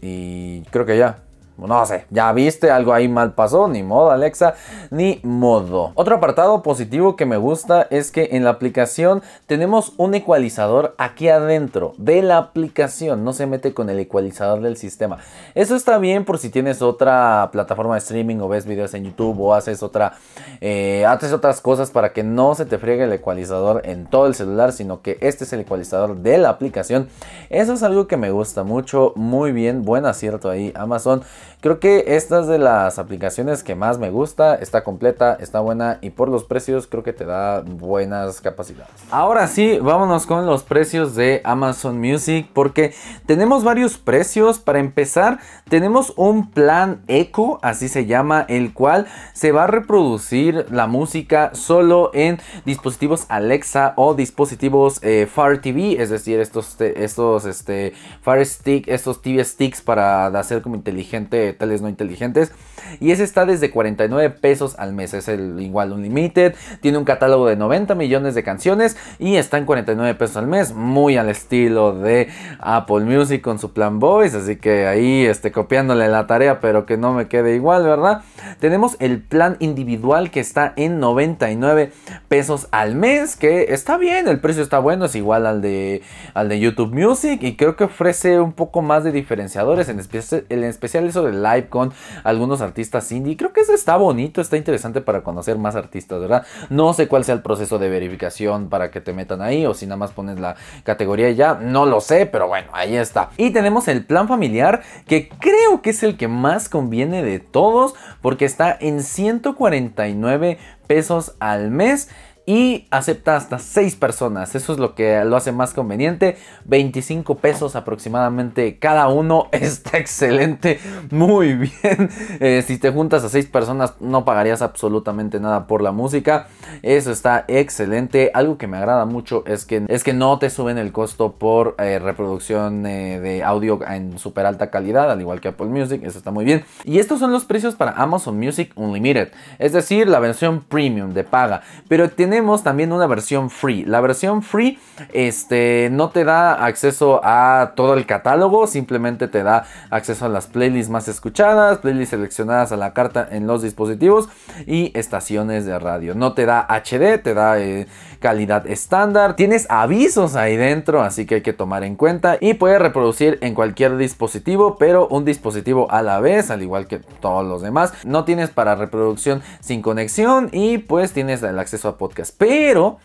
S1: Y creo que ya no sé, ya viste, algo ahí mal pasó, ni modo Alexa, ni modo. Otro apartado positivo que me gusta es que en la aplicación tenemos un ecualizador aquí adentro de la aplicación, no se mete con el ecualizador del sistema. Eso está bien por si tienes otra plataforma de streaming o ves videos en YouTube o haces, otra, eh, haces otras cosas para que no se te friegue el ecualizador en todo el celular, sino que este es el ecualizador de la aplicación. Eso es algo que me gusta mucho, muy bien, buen acierto ahí Amazon. Creo que esta es de las aplicaciones que más me gusta, está completa, está buena y por los precios creo que te da buenas capacidades. Ahora sí, vámonos con los precios de Amazon Music porque tenemos varios precios. Para empezar, tenemos un plan Echo, así se llama, el cual se va a reproducir la música solo en dispositivos Alexa o dispositivos eh, Fire TV, es decir, estos, este, estos este, Fire Stick, estos TV Sticks para hacer como inteligente tales no inteligentes. Y ese está desde 49 pesos al mes. Es el igual limited Tiene un catálogo de 90 millones de canciones y está en 49 pesos al mes. Muy al estilo de Apple Music con su plan boys Así que ahí este, copiándole la tarea, pero que no me quede igual, ¿verdad? Tenemos el plan individual que está en 99 pesos al mes. Que está bien, el precio está bueno. Es igual al de, al de YouTube Music. Y creo que ofrece un poco más de diferenciadores. En en especial eso el live con algunos artistas indie. Creo que eso está bonito, está interesante para conocer más artistas, ¿verdad? No sé cuál sea el proceso de verificación para que te metan ahí o si nada más pones la categoría ya, no lo sé, pero bueno, ahí está. Y tenemos el plan familiar que creo que es el que más conviene de todos porque está en 149 pesos al mes y acepta hasta 6 personas. Eso es lo que lo hace más conveniente. 25 pesos aproximadamente cada uno. [LAUGHS] Está excelente. Muy bien. Eh, si te juntas a 6 personas no pagarías absolutamente nada por la música. Eso está excelente. Algo que me agrada mucho es que, es que no te suben el costo por eh, reproducción eh, de audio en super alta calidad, al igual que Apple Music. Eso está muy bien. Y estos son los precios para Amazon Music Unlimited. Es decir, la versión premium de paga. Pero tiene tenemos también una versión free. La versión free este, no te da acceso a todo el catálogo, simplemente te da acceso a las playlists más escuchadas, playlists seleccionadas a la carta en los dispositivos y estaciones de radio. No te da HD, te da eh, calidad estándar, tienes avisos ahí dentro, así que hay que tomar en cuenta y puedes reproducir en cualquier dispositivo, pero un dispositivo a la vez, al igual que todos los demás. No tienes para reproducción sin conexión y pues tienes el acceso a podcast, pero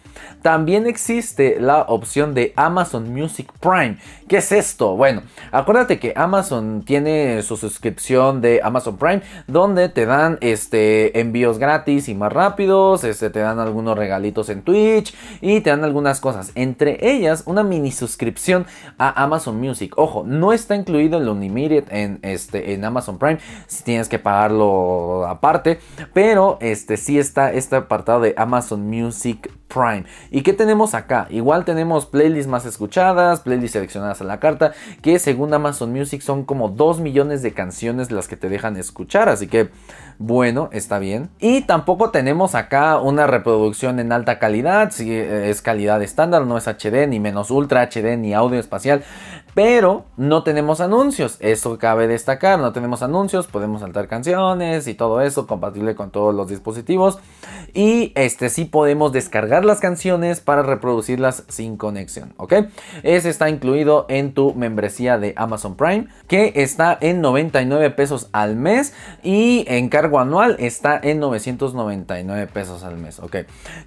S1: también existe la opción de Amazon Music Prime. ¿Qué es esto? Bueno, acuérdate que Amazon tiene su suscripción de Amazon Prime donde te dan este envíos gratis y más rápidos, este te dan algunos regalitos en Twitch y te dan algunas cosas, entre ellas una mini suscripción a Amazon Music. Ojo, no está incluido en lo Unlimited en, este, en Amazon Prime, si tienes que pagarlo aparte, pero este sí está este apartado de Amazon Music Prime. ¿Y qué tenemos acá? Igual tenemos playlists más escuchadas, playlists seleccionadas a la carta, que según Amazon Music son como 2 millones de canciones las que te dejan escuchar, así que bueno, está bien. Y tampoco tenemos acá una reproducción en alta calidad, si es calidad estándar, no es HD, ni menos ultra HD, ni audio espacial. Pero no tenemos anuncios, eso cabe destacar, no tenemos anuncios, podemos saltar canciones y todo eso, compatible con todos los dispositivos. Y este sí podemos descargar las canciones para reproducirlas sin conexión, ¿ok? Ese está incluido en tu membresía de Amazon Prime, que está en 99 pesos al mes y en cargo anual está en 999 pesos al mes, ¿ok?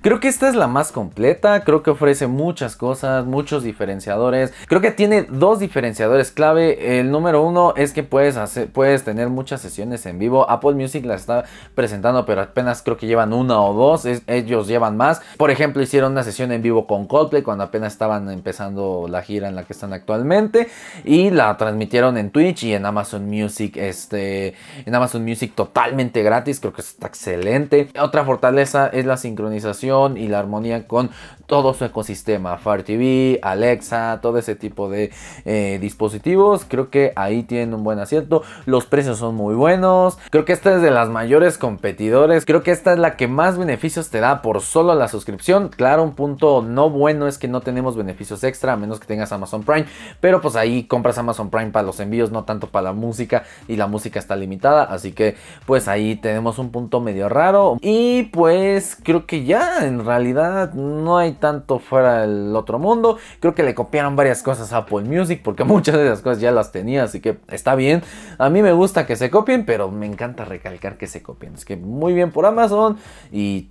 S1: Creo que esta es la más completa, creo que ofrece muchas cosas, muchos diferenciadores, creo que tiene dos diferenciadores clave. El número uno es que puedes, hacer, puedes tener muchas sesiones en vivo. Apple Music las está presentando, pero apenas creo que llevan una o dos. ellos llevan más. Por ejemplo, hicieron una sesión en vivo con Coldplay cuando apenas estaban empezando la gira en la que están actualmente. Y la transmitieron en Twitch y en Amazon Music. Este, en Amazon Music totalmente gratis. Creo que está excelente. Otra fortaleza es la sincronización y la armonía con todo su ecosistema. Fire TV, Alexa, todo ese tipo de eh, dispositivos. Creo que ahí tienen un buen acierto. Los precios son muy buenos. Creo que esta es de las mayores competidores. Creo que esta es la que más beneficios te da por solo la suscripción. Claro, un punto no bueno es que no tenemos beneficios extra a menos que tengas Amazon Prime. Pero pues ahí compras Amazon Prime para los envíos, no tanto para la música. Y la música está limitada. Así que pues ahí tenemos un punto medio raro. Y pues creo que ya en realidad no hay tanto fuera del otro mundo. Creo que le copiaron varias cosas a Apple Music porque [LAUGHS] muchas de esas cosas ya las tenía, así que está bien. A mí me gusta que se copien, pero me encanta recalcar que se copien. Es que muy bien por Amazon y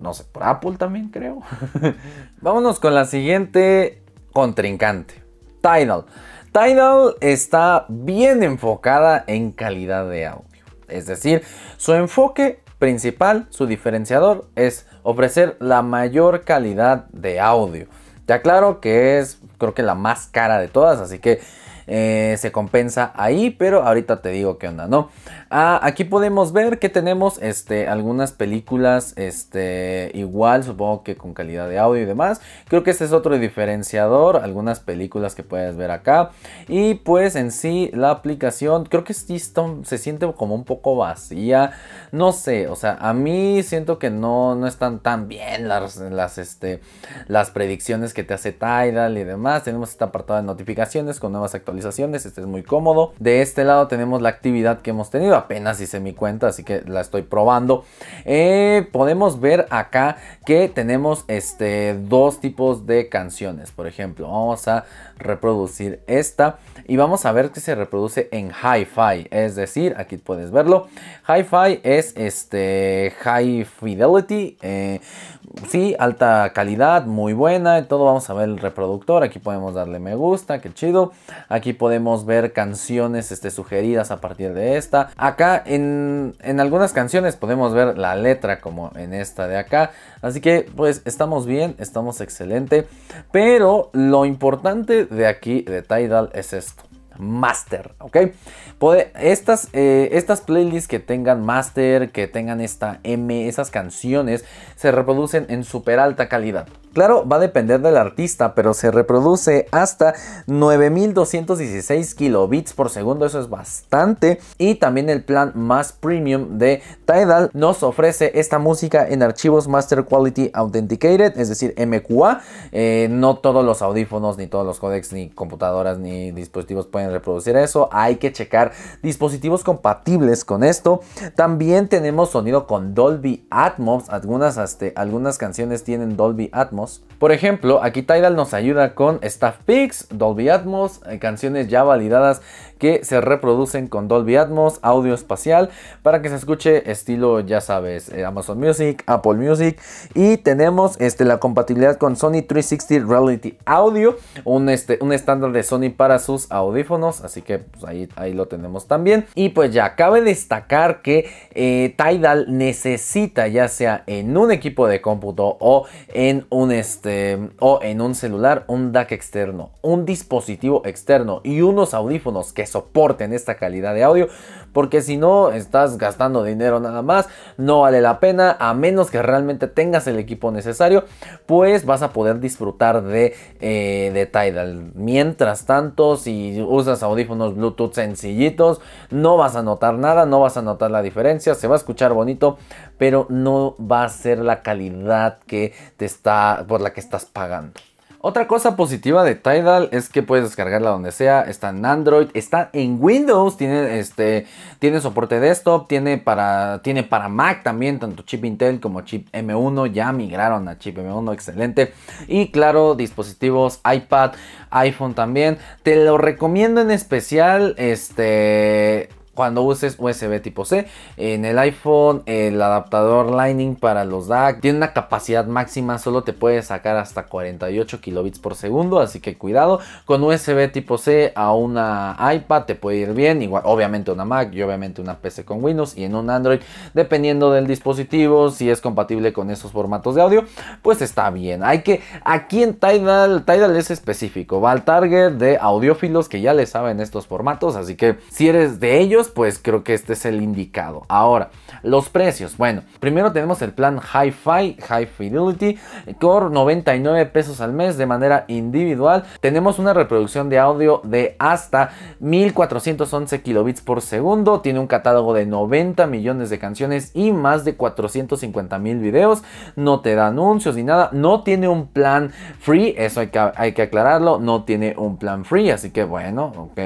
S1: no sé, por Apple también creo. [LAUGHS] Vámonos con la siguiente contrincante, Tidal. Tidal está bien enfocada en calidad de audio. Es decir, su enfoque principal, su diferenciador es ofrecer la mayor calidad de audio. Te aclaro que es creo que la más cara de todas, así que eh, se compensa ahí, pero ahorita te digo qué onda, ¿no? Ah, aquí podemos ver que tenemos este, algunas películas este, igual, supongo que con calidad de audio y demás. Creo que este es otro diferenciador, algunas películas que puedes ver acá. Y pues en sí la aplicación, creo que sí se siente como un poco vacía, no sé, o sea, a mí siento que no, no están tan bien las, las, este, las predicciones que te hace Tidal y demás. Tenemos esta apartada de notificaciones con nuevas actualizaciones este es muy cómodo. De este lado tenemos la actividad que hemos tenido, apenas hice mi cuenta, así que la estoy probando. Eh, podemos ver acá que tenemos este, dos tipos de canciones, por ejemplo, vamos a reproducir esta y vamos a ver que se reproduce en hi-fi, es decir, aquí puedes verlo, hi-fi es este high fidelity, eh, sí, alta calidad, muy buena, todo vamos a ver el reproductor, aquí podemos darle me gusta, qué chido, Aquí podemos ver canciones este, sugeridas a partir de esta. Acá en, en algunas canciones podemos ver la letra como en esta de acá. Así que pues estamos bien, estamos excelente. Pero lo importante de aquí, de Tidal, es esto. Master, ¿ok? estas, eh, estas playlists que tengan master, que tengan esta M, esas canciones, se reproducen en súper alta calidad. Claro, va a depender del artista, pero se reproduce hasta 9216 kilobits por segundo, eso es bastante. Y también el plan más premium de Tidal nos ofrece esta música en archivos Master Quality Authenticated, es decir, MQA. Eh, no todos los audífonos, ni todos los codecs, ni computadoras, ni dispositivos pueden reproducir eso. Hay que checar dispositivos compatibles con esto. También tenemos sonido con Dolby Atmos. Algunas, este, algunas canciones tienen Dolby Atmos. Por ejemplo, aquí Tidal nos ayuda con Staff Picks, Dolby Atmos, eh, canciones ya validadas que se reproducen con Dolby Atmos, audio espacial, para que se escuche estilo, ya sabes, eh, Amazon Music, Apple Music. Y tenemos este, la compatibilidad con Sony 360 Reality Audio, un, este, un estándar de Sony para sus audífonos, así que pues, ahí, ahí lo tenemos también. Y pues ya, cabe destacar que eh, Tidal necesita, ya sea en un equipo de cómputo o en un, este, o en un celular, un DAC externo, un dispositivo externo y unos audífonos que soporten esta calidad de audio, porque si no estás gastando dinero nada más, no vale la pena, a menos que realmente tengas el equipo necesario, pues vas a poder disfrutar de, eh, de Tidal. Mientras tanto, si usas audífonos Bluetooth sencillitos, no vas a notar nada, no vas a notar la diferencia, se va a escuchar bonito, pero no va a ser la calidad que te está por la que estás pagando. Otra cosa positiva de Tidal es que puedes descargarla donde sea, está en Android, está en Windows, tiene este tiene soporte desktop, tiene para tiene para Mac también, tanto chip Intel como chip M1, ya migraron a chip M1, excelente. Y claro, dispositivos iPad, iPhone también. Te lo recomiendo en especial este cuando uses USB tipo C. En el iPhone el adaptador Lightning para los DAC tiene una capacidad máxima, solo te puede sacar hasta 48 kilobits por segundo, así que cuidado. Con USB tipo C a una iPad te puede ir bien, igual obviamente una Mac y obviamente una PC con Windows y en un Android, dependiendo del dispositivo, si es compatible con esos formatos de audio, pues está bien. Hay que, aquí en Tidal, Tidal es específico, va al target de audiófilos que ya le saben estos formatos, así que si eres de ellos, pues creo que este es el indicado. Ahora, los precios. Bueno, primero tenemos el plan Hi-Fi, High Fidelity, por 99 pesos al mes de manera individual. Tenemos una reproducción de audio de hasta 1411 kilobits por segundo. Tiene un catálogo de 90 millones de canciones y más de 450 mil videos. No te da anuncios ni nada. No tiene un plan free, eso hay que, hay que aclararlo. No tiene un plan free, así que bueno, ok.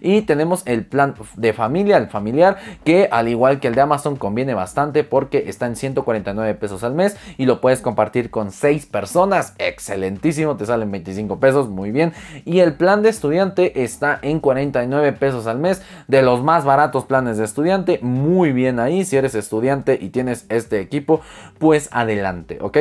S1: Y tenemos el plan de familia el familiar, que al igual que el de Amazon conviene bastante porque está en 149 pesos al mes y lo puedes compartir con 6 personas. Excelentísimo, te salen 25 pesos, muy bien. Y el plan de estudiante está en 49 pesos al mes, de los más baratos planes de estudiante, muy bien ahí. Si eres estudiante y tienes este equipo, pues adelante, ¿ok?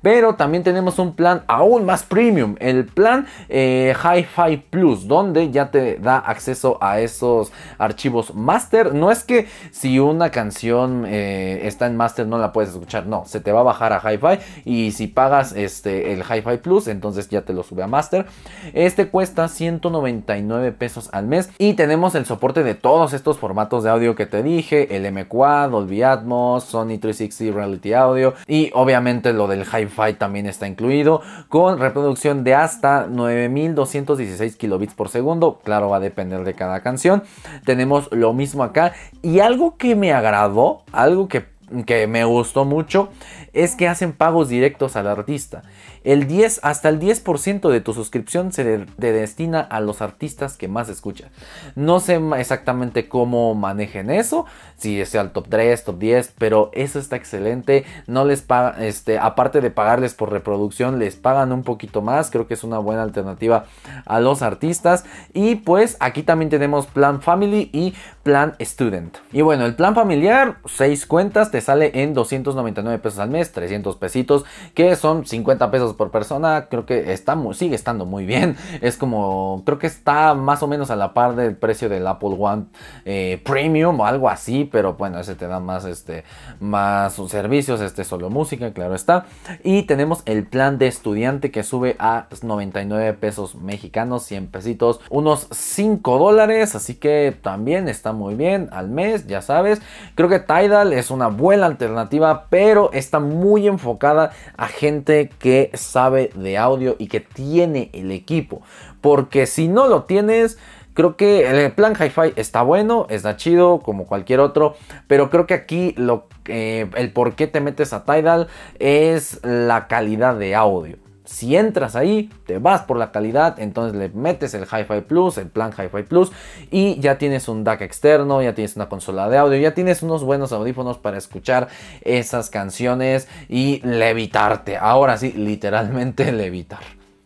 S1: Pero también tenemos un plan aún más premium, el plan eh, hi Plus, donde ya te da acceso a esos archivos Master no es que si una canción eh, está en Master no la puedes escuchar, no, se te va a bajar a Hi-Fi y si pagas este, el Hi-Fi Plus, entonces ya te lo sube a Master. Este cuesta 199 pesos al mes y tenemos el soporte de todos estos formatos de audio que te dije, el M4, Dolby Atmos, Sony 360 Reality Audio y obviamente lo del Hi-Fi también está incluido con reproducción de hasta 9216 kilobits por segundo, claro va a depender de cada canción. Tenemos lo mismo acá. Y algo que me agradó, algo que, me gustó mucho, es que hacen pagos directos al artista. El 10, hasta el 10% de tu suscripción se destina a los artistas que más escuchan, No sé exactamente cómo manejen eso, si sea el top 3, top 10, pero eso está excelente. No les paga este, aparte de pagarles por reproducción, les pagan un poquito más. Creo que es una buena alternativa a los artistas. Y pues aquí también tenemos plan family y Plan Student. Y bueno, el plan familiar, 6 cuentas, te sale en 299 pesos al mes, 300 pesitos, que son 50 pesos por persona. Creo que está muy, sigue estando muy bien. [LAUGHS] Es como, creo que está más o menos a la par del precio del Apple One eh, Premium o algo así, pero bueno, ese te da más, este, más servicios, este solo música, claro está. Y tenemos el plan de estudiante que sube a 99 pesos mexicanos, 100 pesitos, unos 5 dólares, así que también estamos muy bien al mes, ya sabes. Creo que Tidal es una buena alternativa, pero está muy enfocada a gente que sabe de audio y que tiene el equipo. Porque si no lo tienes, creo que el plan hi-fi está bueno, está chido como cualquier otro, pero creo que aquí lo, que eh, el por qué te metes a Tidal es la calidad de audio. Si entras ahí, te vas por la calidad, entonces le metes el Hi-Fi Plus, el plan Hi-Fi Plus y ya tienes un DAC externo, ya tienes una consola de audio, ya tienes unos buenos audífonos para escuchar esas canciones y levitarte. Ahora sí, literalmente [LAUGHS] levitar.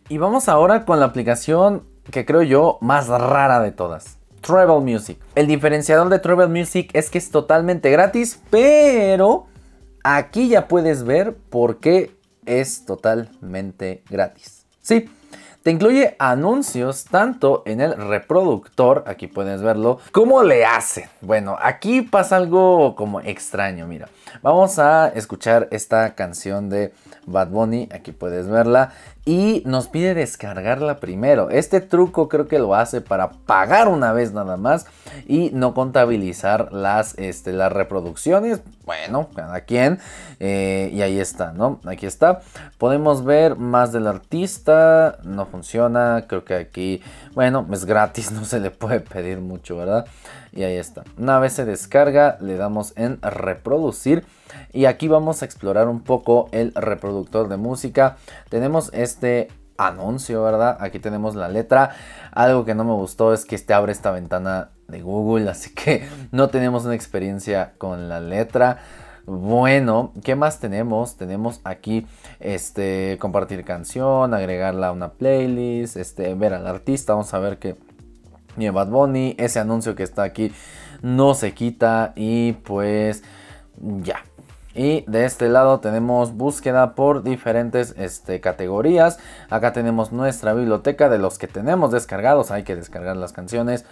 S1: Y vamos ahora con la aplicación que creo yo más rara de todas. Travel Music. El diferenciador de Travel Music es que es totalmente gratis, pero aquí ya puedes ver por qué es totalmente gratis. Sí, te incluye anuncios tanto en el reproductor, aquí puedes verlo, como le hacen. Bueno, aquí pasa algo como extraño, mira. Vamos a escuchar esta canción de Bad Bunny, aquí puedes verla. Y nos pide descargarla primero. Este truco creo que lo hace para pagar una vez nada más y no contabilizar las, este, las reproducciones. Bueno, cada quien. Eh, y ahí está, ¿no? Aquí está. Podemos ver más del artista. No funciona. Creo que aquí, bueno, es gratis. [LAUGHS] No se le puede pedir mucho, ¿verdad? Y ahí está. Una vez se descarga, le damos en reproducir y aquí vamos a explorar un poco el reproductor de música. Tenemos este anuncio, ¿verdad? Aquí tenemos la letra. Algo que no me gustó es que este abre esta ventana de Google, así que [LAUGHS] no tenemos una experiencia con la letra. Bueno, ¿qué más tenemos? Tenemos aquí este compartir canción, agregarla a una playlist, este ver al artista, vamos a ver que ni Bad Bunny, ese anuncio que está aquí no se quita y pues ya, y de este lado tenemos búsqueda por diferentes este, categorías. Acá tenemos nuestra biblioteca de los que tenemos descargados. Hay que descargar las canciones.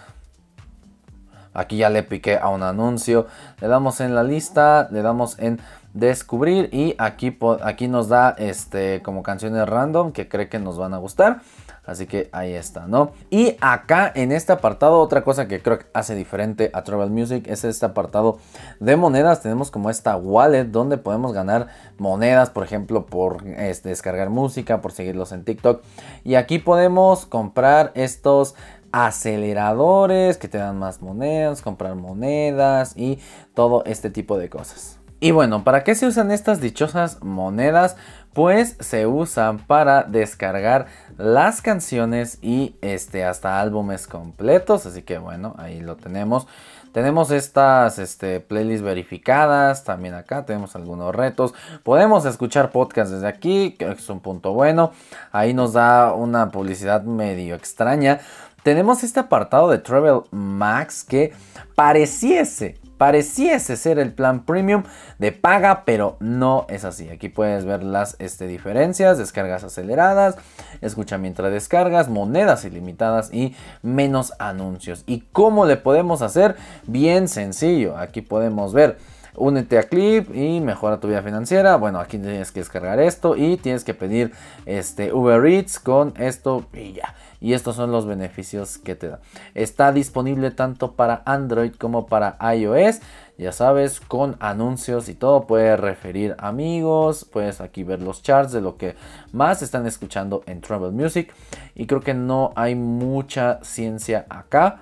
S1: Aquí ya le piqué a un anuncio. Le damos en la lista, le damos en descubrir y aquí, aquí nos da este, como canciones random que cree que nos van a gustar. Así que ahí está, ¿no? Y acá en este apartado, otra cosa que creo que hace diferente a Travel Music es este apartado de monedas. Tenemos como esta wallet donde podemos ganar monedas, por ejemplo, por este, descargar música, por seguirlos en TikTok. Y aquí podemos comprar estos aceleradores que te dan más monedas, comprar monedas y todo este tipo de cosas. Y bueno, ¿para qué se usan estas dichosas monedas? pues se usan para descargar las canciones y este, hasta álbumes completos. Así que bueno, ahí lo tenemos. Tenemos estas este, playlists verificadas, también acá tenemos algunos retos. Podemos escuchar podcasts desde aquí, que es un punto bueno. Ahí nos da una publicidad medio extraña. Tenemos este apartado de Travel Max que pareciese pareciese ser el plan premium de paga, pero no es así. Aquí puedes ver las este, diferencias, descargas aceleradas, escucha mientras descargas, monedas ilimitadas y menos anuncios. ¿Y cómo le podemos hacer? Bien sencillo, aquí podemos ver Únete a Clip y mejora tu vida financiera. Bueno, aquí tienes que descargar esto y tienes que pedir este Uber Eats con esto y ya. Y estos son los beneficios que te da. Está disponible tanto para Android como para iOS. Ya sabes, con anuncios y todo. Puedes referir amigos. Puedes aquí ver los charts de lo que más están escuchando en Travel Music. Y creo que no hay mucha ciencia acá.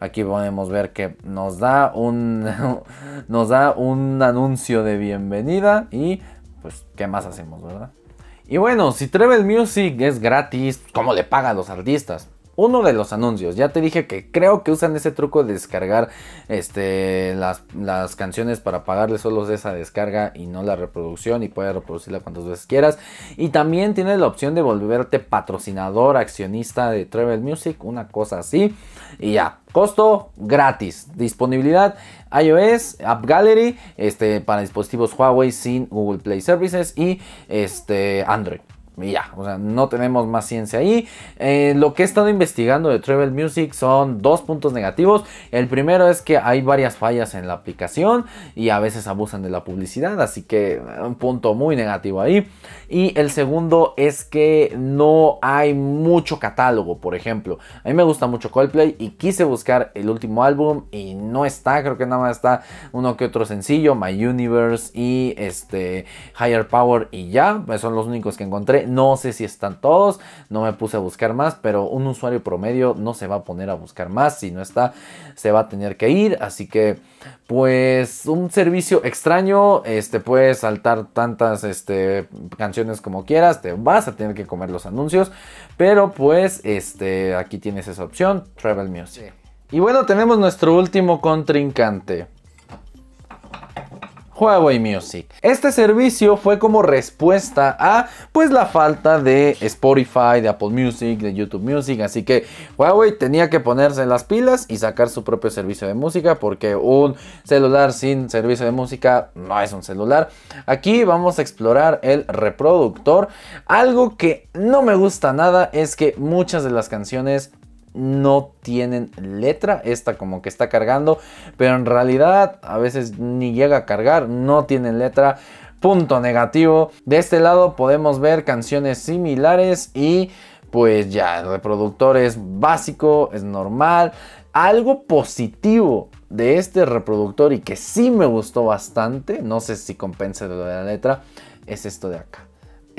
S1: Aquí podemos ver que nos da un, [LAUGHS] nos da un anuncio de bienvenida y pues qué más hacemos, ¿verdad? Y bueno, si Travel Music es gratis, ¿cómo le pagan los artistas? uno de los anuncios. Ya te dije que creo que usan ese truco de descargar este, las, canciones para pagarle solo esa descarga y no la reproducción y puedes reproducirla cuantas veces quieras. Y también tienes la opción de volverte patrocinador, accionista de Travel Music, una cosa así. Y ya, Costo gratis. Disponibilidad iOS, App Gallery, este, para dispositivos Huawei sin Google Play Services y este, Android ya, o sea, no tenemos más ciencia ahí. Eh, lo que he estado investigando de Travel Music son dos puntos negativos. El primero es que hay varias fallas en la aplicación y a veces abusan de la publicidad, así que eh, un punto muy negativo ahí. Y el segundo es que no hay mucho catálogo, por ejemplo. A mí me gusta mucho Coldplay y quise buscar el último álbum y no está, creo que nada más está uno que otro sencillo, My Universe y este Higher Power y ya, son los únicos que encontré no sé si están todos, no me puse a buscar más, pero un usuario promedio no se va a poner a buscar más. Si no está, se va a tener que ir. Así que, pues, un servicio extraño, este, puedes saltar tantas este, canciones como quieras, te vas a tener que comer los anuncios, pero pues, este, aquí tienes esa opción, Travel Music. Y bueno, tenemos nuestro último contrincante. Huawei Music. Este servicio fue como respuesta a pues la falta de Spotify, de Apple Music, de YouTube Music, así que Huawei tenía que ponerse en las pilas y sacar su propio servicio de música porque un celular sin servicio de música no es un celular. Aquí vamos a explorar el reproductor. Algo que no me gusta nada es que muchas de las canciones no tienen letra. Esta como que está cargando, pero en realidad a veces ni llega a cargar, no tienen letra. Punto negativo. De este lado podemos ver canciones similares y pues ya, el reproductor es básico, es normal. Algo positivo de este reproductor y que sí me gustó bastante, no sé si compensa de la letra, es esto de acá.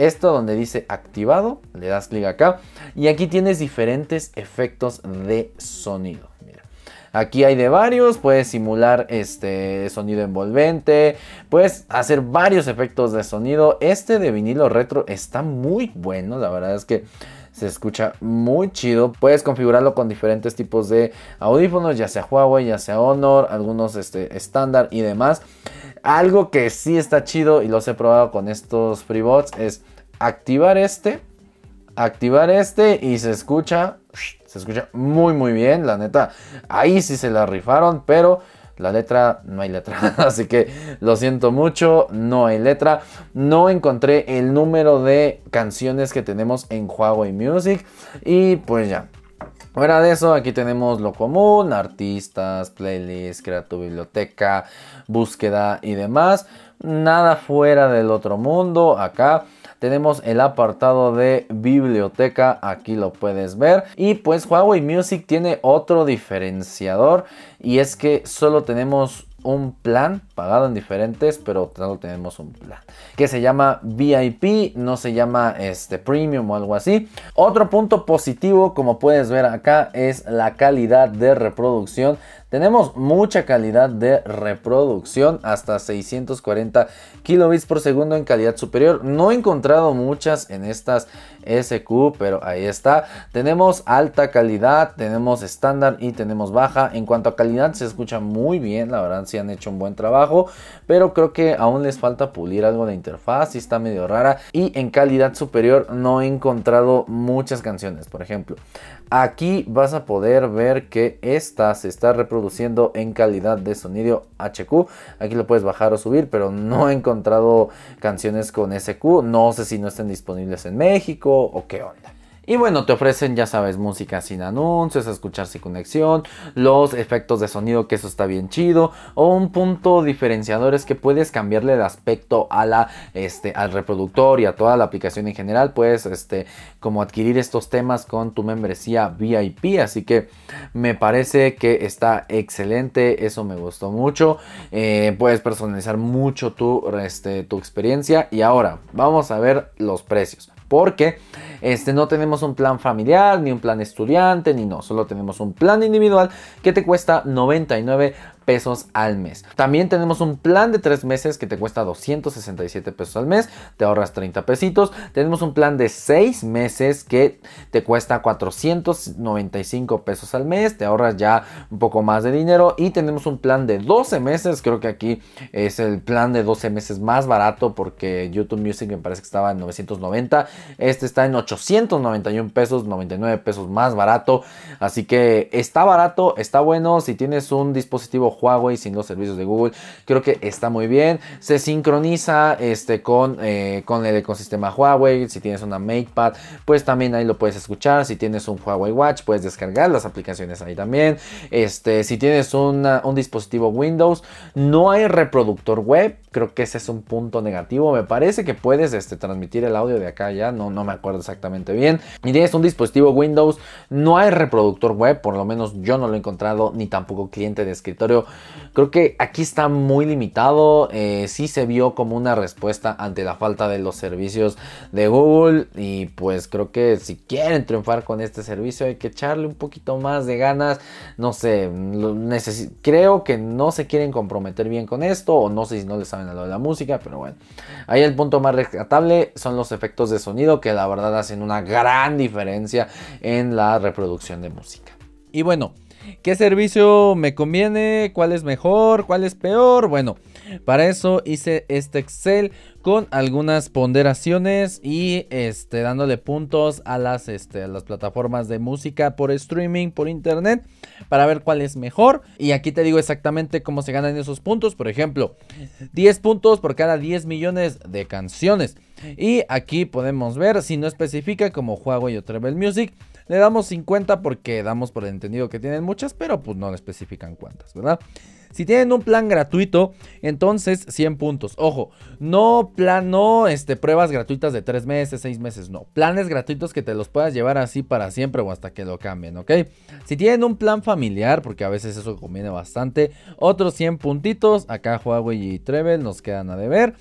S1: Esto donde dice activado, le das clic acá y aquí tienes diferentes efectos de sonido. Mira, aquí hay de varios, puedes simular este sonido envolvente, puedes hacer varios efectos de sonido. Este de vinilo retro está muy bueno, la verdad es que se escucha muy chido. Puedes configurarlo con diferentes tipos de audífonos, ya sea Huawei, ya sea Honor, algunos este, estándar y demás. Algo que sí está chido y los he probado con estos FreeBots es activar este, activar este y se escucha, se escucha muy muy bien, la neta. Ahí sí se la rifaron, pero la letra, no hay letra. [LAUGHS] Así que lo siento mucho, no hay letra. No encontré el número de canciones que tenemos en Huawei Music. Y pues ya, Fuera de eso, aquí tenemos lo común, artistas, playlists, Crea tu biblioteca, búsqueda y demás. Nada fuera del otro mundo. Acá tenemos el apartado de biblioteca, aquí lo puedes ver. Y pues Huawei Music tiene otro diferenciador y es que solo tenemos un plan pagado en diferentes, pero tenemos un plan que se llama VIP, no se llama este premium o algo así. Otro punto positivo, como puedes ver acá, es la calidad de reproducción tenemos mucha calidad de reproducción, hasta 640 kilobits por segundo en calidad superior. No he encontrado muchas en estas SQ, pero ahí está. Tenemos alta calidad, tenemos estándar y tenemos baja. En cuanto a calidad se escucha muy bien, la verdad sí han hecho un buen trabajo, pero creo que aún les falta pulir algo de interfaz, y está medio rara. Y en calidad superior no he encontrado muchas canciones, por ejemplo. Aquí vas a poder ver que esta se está reproduciendo en calidad de sonido HQ. Aquí lo puedes bajar o subir, pero no he encontrado canciones con SQ. No sé si no estén disponibles en México o qué onda. Y bueno, te ofrecen, ya sabes, música sin anuncios, escuchar sin conexión, los efectos de sonido, que eso está bien chido. O un punto diferenciador es que puedes cambiarle el aspecto a la, este, al reproductor y a toda la aplicación en general. Puedes este, como adquirir estos temas con tu membresía VIP. Así que me parece que está excelente. Eso me gustó mucho. Eh, puedes personalizar mucho tu, este, tu experiencia. Y ahora vamos a ver los precios porque este, no tenemos un plan familiar, ni un plan estudiante, ni no, solo tenemos un plan individual que te cuesta 99 pesos al mes. También tenemos un plan de 3 meses que te cuesta 267 pesos al mes, te ahorras 30 pesitos. Tenemos un plan de 6 meses que te cuesta 495 pesos al mes, te ahorras ya un poco más de dinero. Y tenemos un plan de 12 meses, creo que aquí es el plan de 12 meses más barato porque YouTube Music me parece que estaba en 990, este está en 891 pesos, 99 pesos más barato. Así que está barato, está bueno. Si tienes un dispositivo Huawei, sin los servicios de Google. Creo que está muy bien. Se sincroniza este, con, eh, con el ecosistema Huawei. Si tienes una MatePad, pues también ahí lo puedes escuchar. Si tienes un Huawei Watch, puedes descargar las aplicaciones ahí también. Este, si tienes un dispositivo Windows, no hay reproductor web. Creo que ese es un punto negativo. Me parece que puedes este, transmitir el audio de acá ya. No, no me acuerdo exactamente bien. Y tienes un dispositivo Windows, no hay reproductor web. Por lo menos yo no lo he encontrado, ni tampoco cliente de escritorio creo que aquí está muy limitado. Si eh, sí se vio como una respuesta ante la falta de los servicios de Google. Y pues creo que si quieren triunfar con este servicio hay que echarle un poquito más de ganas. No sé, creo que no se quieren comprometer bien con esto. O no sé si no le saben a lo de la música, pero bueno. Ahí el punto más rescatable son los efectos de sonido que la verdad hacen una gran diferencia en la reproducción de música. Y bueno, ¿Qué servicio me conviene? ¿Cuál es mejor? ¿Cuál es peor? Bueno, para eso hice este Excel con algunas ponderaciones y este, dándole puntos a las, este, las plataformas de música por streaming, por internet, para ver cuál es mejor. Y aquí te digo exactamente cómo se ganan esos puntos. Por ejemplo, 10 puntos por cada 10 millones de canciones. Y aquí podemos ver, si no especifica como Huawei o Travel Music, le damos 50 porque damos por entendido que tienen muchas, pero pues no le especifican cuántas, ¿verdad? Si tienen un plan gratuito, entonces 100 puntos. Ojo, no plan, este, pruebas gratuitas de 3 meses, 6 meses, no. Planes gratuitos que te los puedas llevar así para siempre o hasta que lo cambien, ¿ok? Si tienen un plan familiar, porque a veces eso conviene bastante, otros 100 puntitos. Acá Huawei y Treble nos quedan a deber.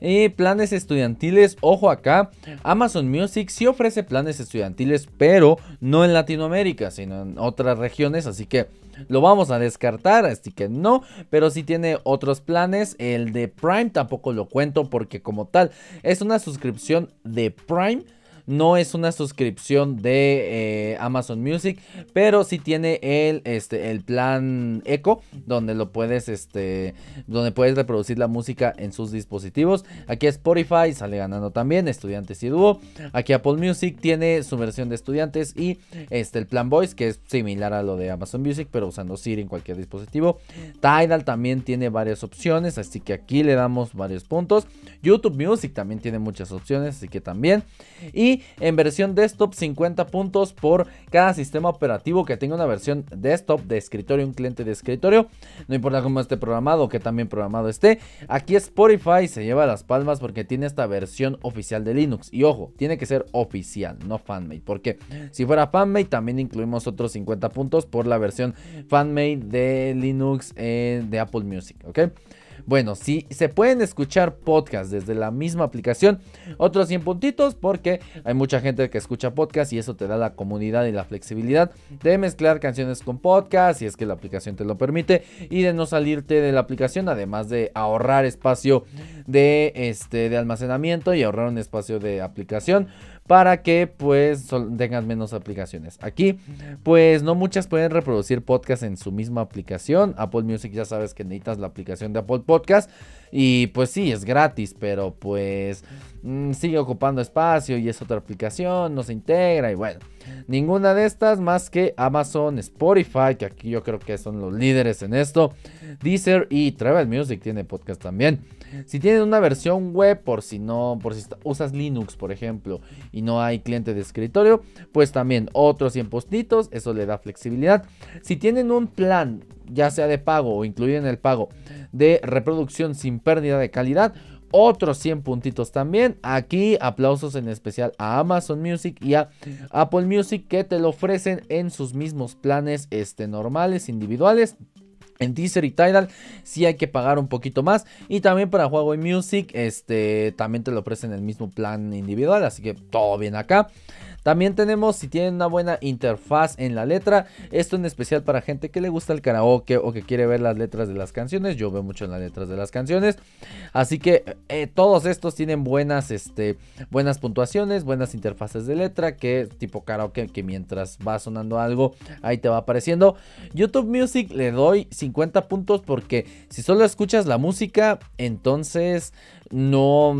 S1: Y planes estudiantiles, ojo acá, Amazon Music sí ofrece planes estudiantiles, pero no en Latinoamérica, sino en otras regiones, así que lo vamos a descartar, así que no. Pero si tiene otros planes. El de Prime tampoco lo cuento porque como tal es una suscripción de Prime no es una suscripción de eh, Amazon Music, pero sí tiene el, este, el plan Echo, donde lo puedes, este, donde puedes reproducir la música en sus dispositivos. Aquí Spotify sale ganando también, estudiantes y dúo. Aquí Apple Music tiene su versión de estudiantes y este, el plan Voice, que es similar a lo de Amazon Music, pero usando Siri en cualquier dispositivo. Tidal también tiene varias opciones, así que aquí le damos varios puntos. YouTube Music también tiene muchas opciones, así que también. Y en versión desktop 50 puntos por cada sistema operativo que tenga una versión desktop de escritorio, un cliente de escritorio, no importa cómo esté programado o que también programado esté. Aquí Spotify se lleva las palmas porque tiene esta versión oficial de Linux y ojo, tiene que ser oficial, no fanmade, porque si fuera fanmade también incluimos otros 50 puntos por la versión fanmade de Linux eh, de Apple Music, ¿ok? Bueno, si se pueden escuchar podcasts desde la misma aplicación, otros 100 puntitos porque hay mucha gente que escucha podcast y eso te da la comunidad y la flexibilidad de mezclar canciones con podcast si es que la aplicación te lo permite y de no salirte de la aplicación, además de ahorrar espacio de, este, de almacenamiento y ahorrar un espacio de aplicación para que pues tengan menos aplicaciones. Aquí pues no muchas pueden reproducir podcast en su misma aplicación. Apple Music ya sabes que necesitas la aplicación de Apple Podcast y pues sí, es gratis, pero pues mm, sigue ocupando espacio y es otra aplicación, no se integra y bueno, ninguna de estas más que Amazon, Spotify, que aquí yo creo que son los líderes en esto, Deezer y Travel Music tiene podcast también. Si tienen una versión web, por si no, por si usas Linux, por ejemplo, y no hay cliente de escritorio, pues también otros 100 puntitos, eso le da flexibilidad. Si tienen un plan, ya sea de pago o incluido en el pago, de reproducción sin pérdida de calidad, otros 100 puntitos también. Aquí aplausos en especial a Amazon Music y a Apple Music que te lo ofrecen en sus mismos planes este, normales, individuales. En Deezer y Tidal sí hay que pagar un poquito más. Y también para Huawei Music, este, también te lo ofrecen el mismo plan individual, así que todo bien acá. También tenemos si tienen una buena interfaz en la letra. Esto en especial para gente que le gusta el karaoke o que quiere ver las letras de las canciones. Yo veo mucho en las letras de las canciones. Así que eh, todos estos tienen buenas, este, buenas puntuaciones, buenas interfaces de letra. Que tipo karaoke que mientras va sonando algo, ahí te va apareciendo. YouTube Music le doy 50 puntos porque si solo escuchas la música, entonces no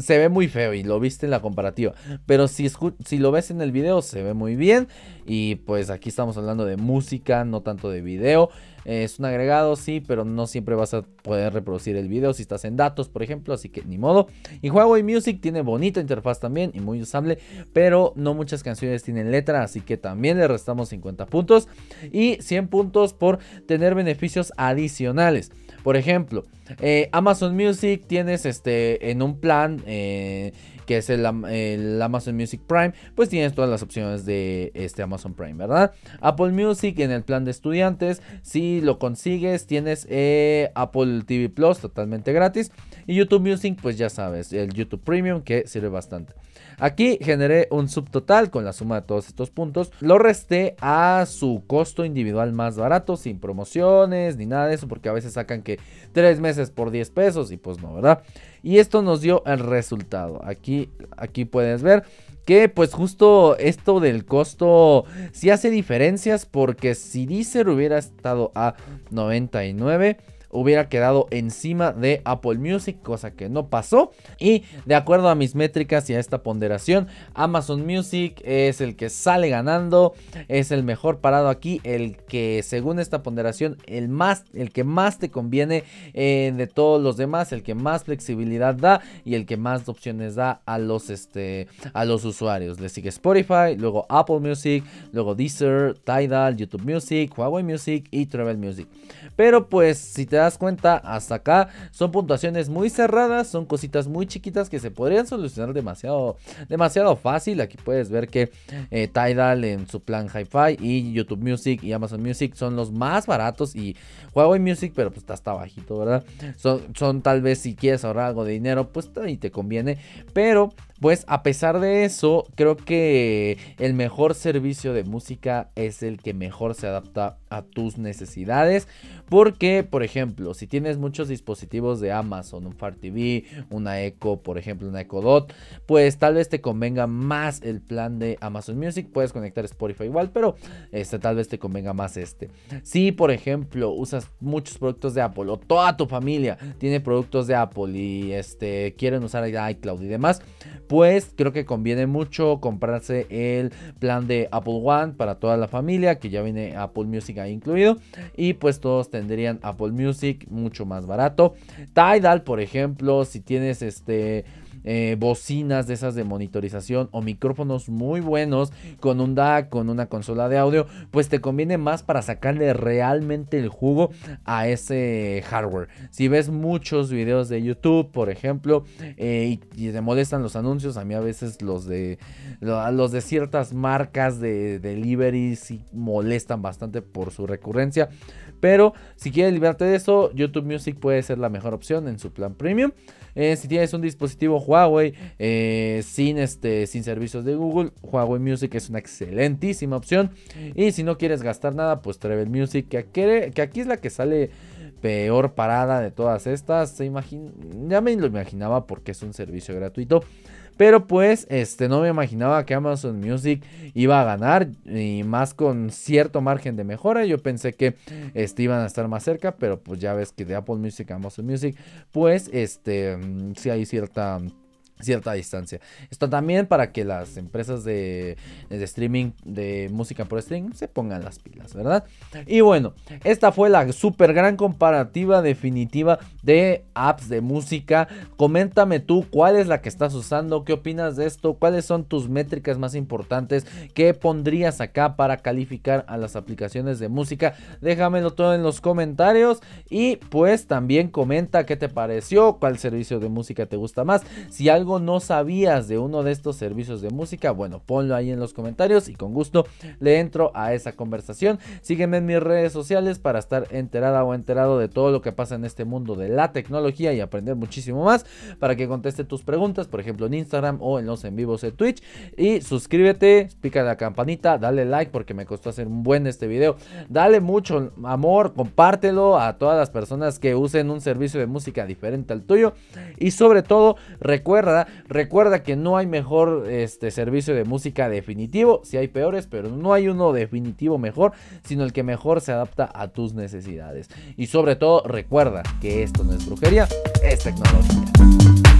S1: se ve muy feo y lo viste en la comparativa. Pero si, si lo ves en el video se ve muy bien. Y pues aquí estamos hablando de música, no tanto de video. es un agregado, sí, pero no siempre vas a poder reproducir el video si estás en datos, por ejemplo. Así que ni modo. Y Huawei Music tiene bonita interfaz también y muy usable. Pero no muchas canciones tienen letra. Así que también le restamos 50 puntos. Y 100 puntos por tener beneficios adicionales. Por ejemplo, eh, Amazon Music tienes este en un plan eh, que es el, Amazon Music Prime, pues tienes todas las opciones de este Amazon Prime, ¿verdad? Apple Music en el plan de estudiantes, si lo consigues, tienes eh, Apple TV Plus totalmente gratis y YouTube Music, pues ya sabes, el YouTube Premium que sirve bastante. Aquí generé un subtotal con la suma de todos estos puntos. Lo resté a su costo individual más barato, sin promociones ni nada de eso, porque a veces sacan que 3 meses por 10 pesos y pues no, ¿verdad? Y esto nos dio el resultado. Aquí, aquí puedes ver que pues justo esto del costo sí hace diferencias porque si Deezer hubiera estado a 99 hubiera quedado encima de Apple Music, cosa que no pasó. Y de acuerdo a mis métricas y a esta ponderación, Amazon Music es el que sale ganando, es el mejor parado aquí, el que según esta ponderación, el, más, el que más te conviene eh, de todos los demás, el que más flexibilidad da y el que más opciones da a los, este, a los usuarios. Le sigue Spotify, luego Apple Music, luego Deezer, Tidal, YouTube Music, Huawei Music y Travel Music. Pero pues si te das cuenta, hasta acá son puntuaciones muy cerradas, son cositas muy chiquitas que se podrían solucionar demasiado, demasiado fácil. Aquí puedes ver que eh, Tidal en su plan Hi-Fi y YouTube Music y Amazon Music son los más baratos y Huawei Music, pero pues está hasta bajito, ¿verdad? Son, son tal vez si quieres ahorrar algo de dinero, pues ahí te conviene, pero pues a pesar de eso, creo que el mejor servicio de música es el que mejor se adapta a tus necesidades. Porque, por ejemplo, si tienes muchos dispositivos de Amazon, un Fire TV, una Echo, por ejemplo, una Echo Dot, pues tal vez te convenga más el plan de Amazon Music. Puedes conectar Spotify igual, pero este, tal vez te convenga más este. Si, por ejemplo, usas muchos productos de Apple o toda tu familia tiene productos de Apple y este, quieren usar iCloud y demás, pues creo que conviene mucho comprarse el plan de Apple One para toda la familia, que ya viene Apple Music ahí incluido. Y pues todos tendrían Apple Music mucho más barato. Tidal, por ejemplo, si tienes este eh, bocinas de esas de monitorización o micrófonos muy buenos con un DAC, con una consola de audio, pues te conviene más para sacarle realmente el jugo a ese hardware. Si ves muchos videos de YouTube, por ejemplo, eh, y, te molestan los anuncios, a mí a veces los de, los de ciertas marcas de, delivery sí molestan bastante por su recurrencia. Pero si quieres liberarte de eso, YouTube Music puede ser la mejor opción en su plan premium. Eh, si tienes un dispositivo Huawei eh, sin, este, sin servicios de Google, Huawei Music es una excelentísima opción. Y si no quieres gastar nada, pues Travel Music, que, que aquí es la que sale peor parada de todas estas. Se ya me lo imaginaba porque es un servicio gratuito. Pero pues, este, no me imaginaba que Amazon Music iba a ganar y más con cierto margen de mejora. Yo pensé que este, iban a estar más cerca, pero pues ya ves que de Apple Music a Amazon Music, pues este, mm, si hay cierta cierta distancia. Esto también para que las empresas de, streaming de música por streaming se pongan las pilas, ¿verdad? Y bueno, esta fue la super gran comparativa definitiva de apps de música. Coméntame tú cuál es la que estás usando, qué opinas de esto, cuáles son tus métricas más importantes, qué pondrías acá para calificar a las aplicaciones de música. Déjamelo todo en los comentarios y pues también comenta qué te pareció, cuál servicio de música te gusta más, si algo no sabías de uno de estos servicios de música, bueno, ponlo ahí en los comentarios y con gusto le entro a esa conversación. Sígueme en mis redes sociales para estar enterada o enterado de todo lo que pasa en este mundo de la tecnología y aprender muchísimo más para que conteste tus preguntas, por ejemplo en Instagram o en los en vivos de Twitch. Y suscríbete, pica la campanita, dale like porque me costó hacer un buen este video. Dale mucho amor, compártelo a todas las personas que usen un servicio de música diferente al tuyo. Y sobre todo, recuerda Recuerda que no hay mejor este, servicio de música definitivo, si hay peores, pero no hay uno definitivo mejor, sino el que mejor se adapta a tus necesidades. Y sobre todo, recuerda que esto no es brujería, es tecnología.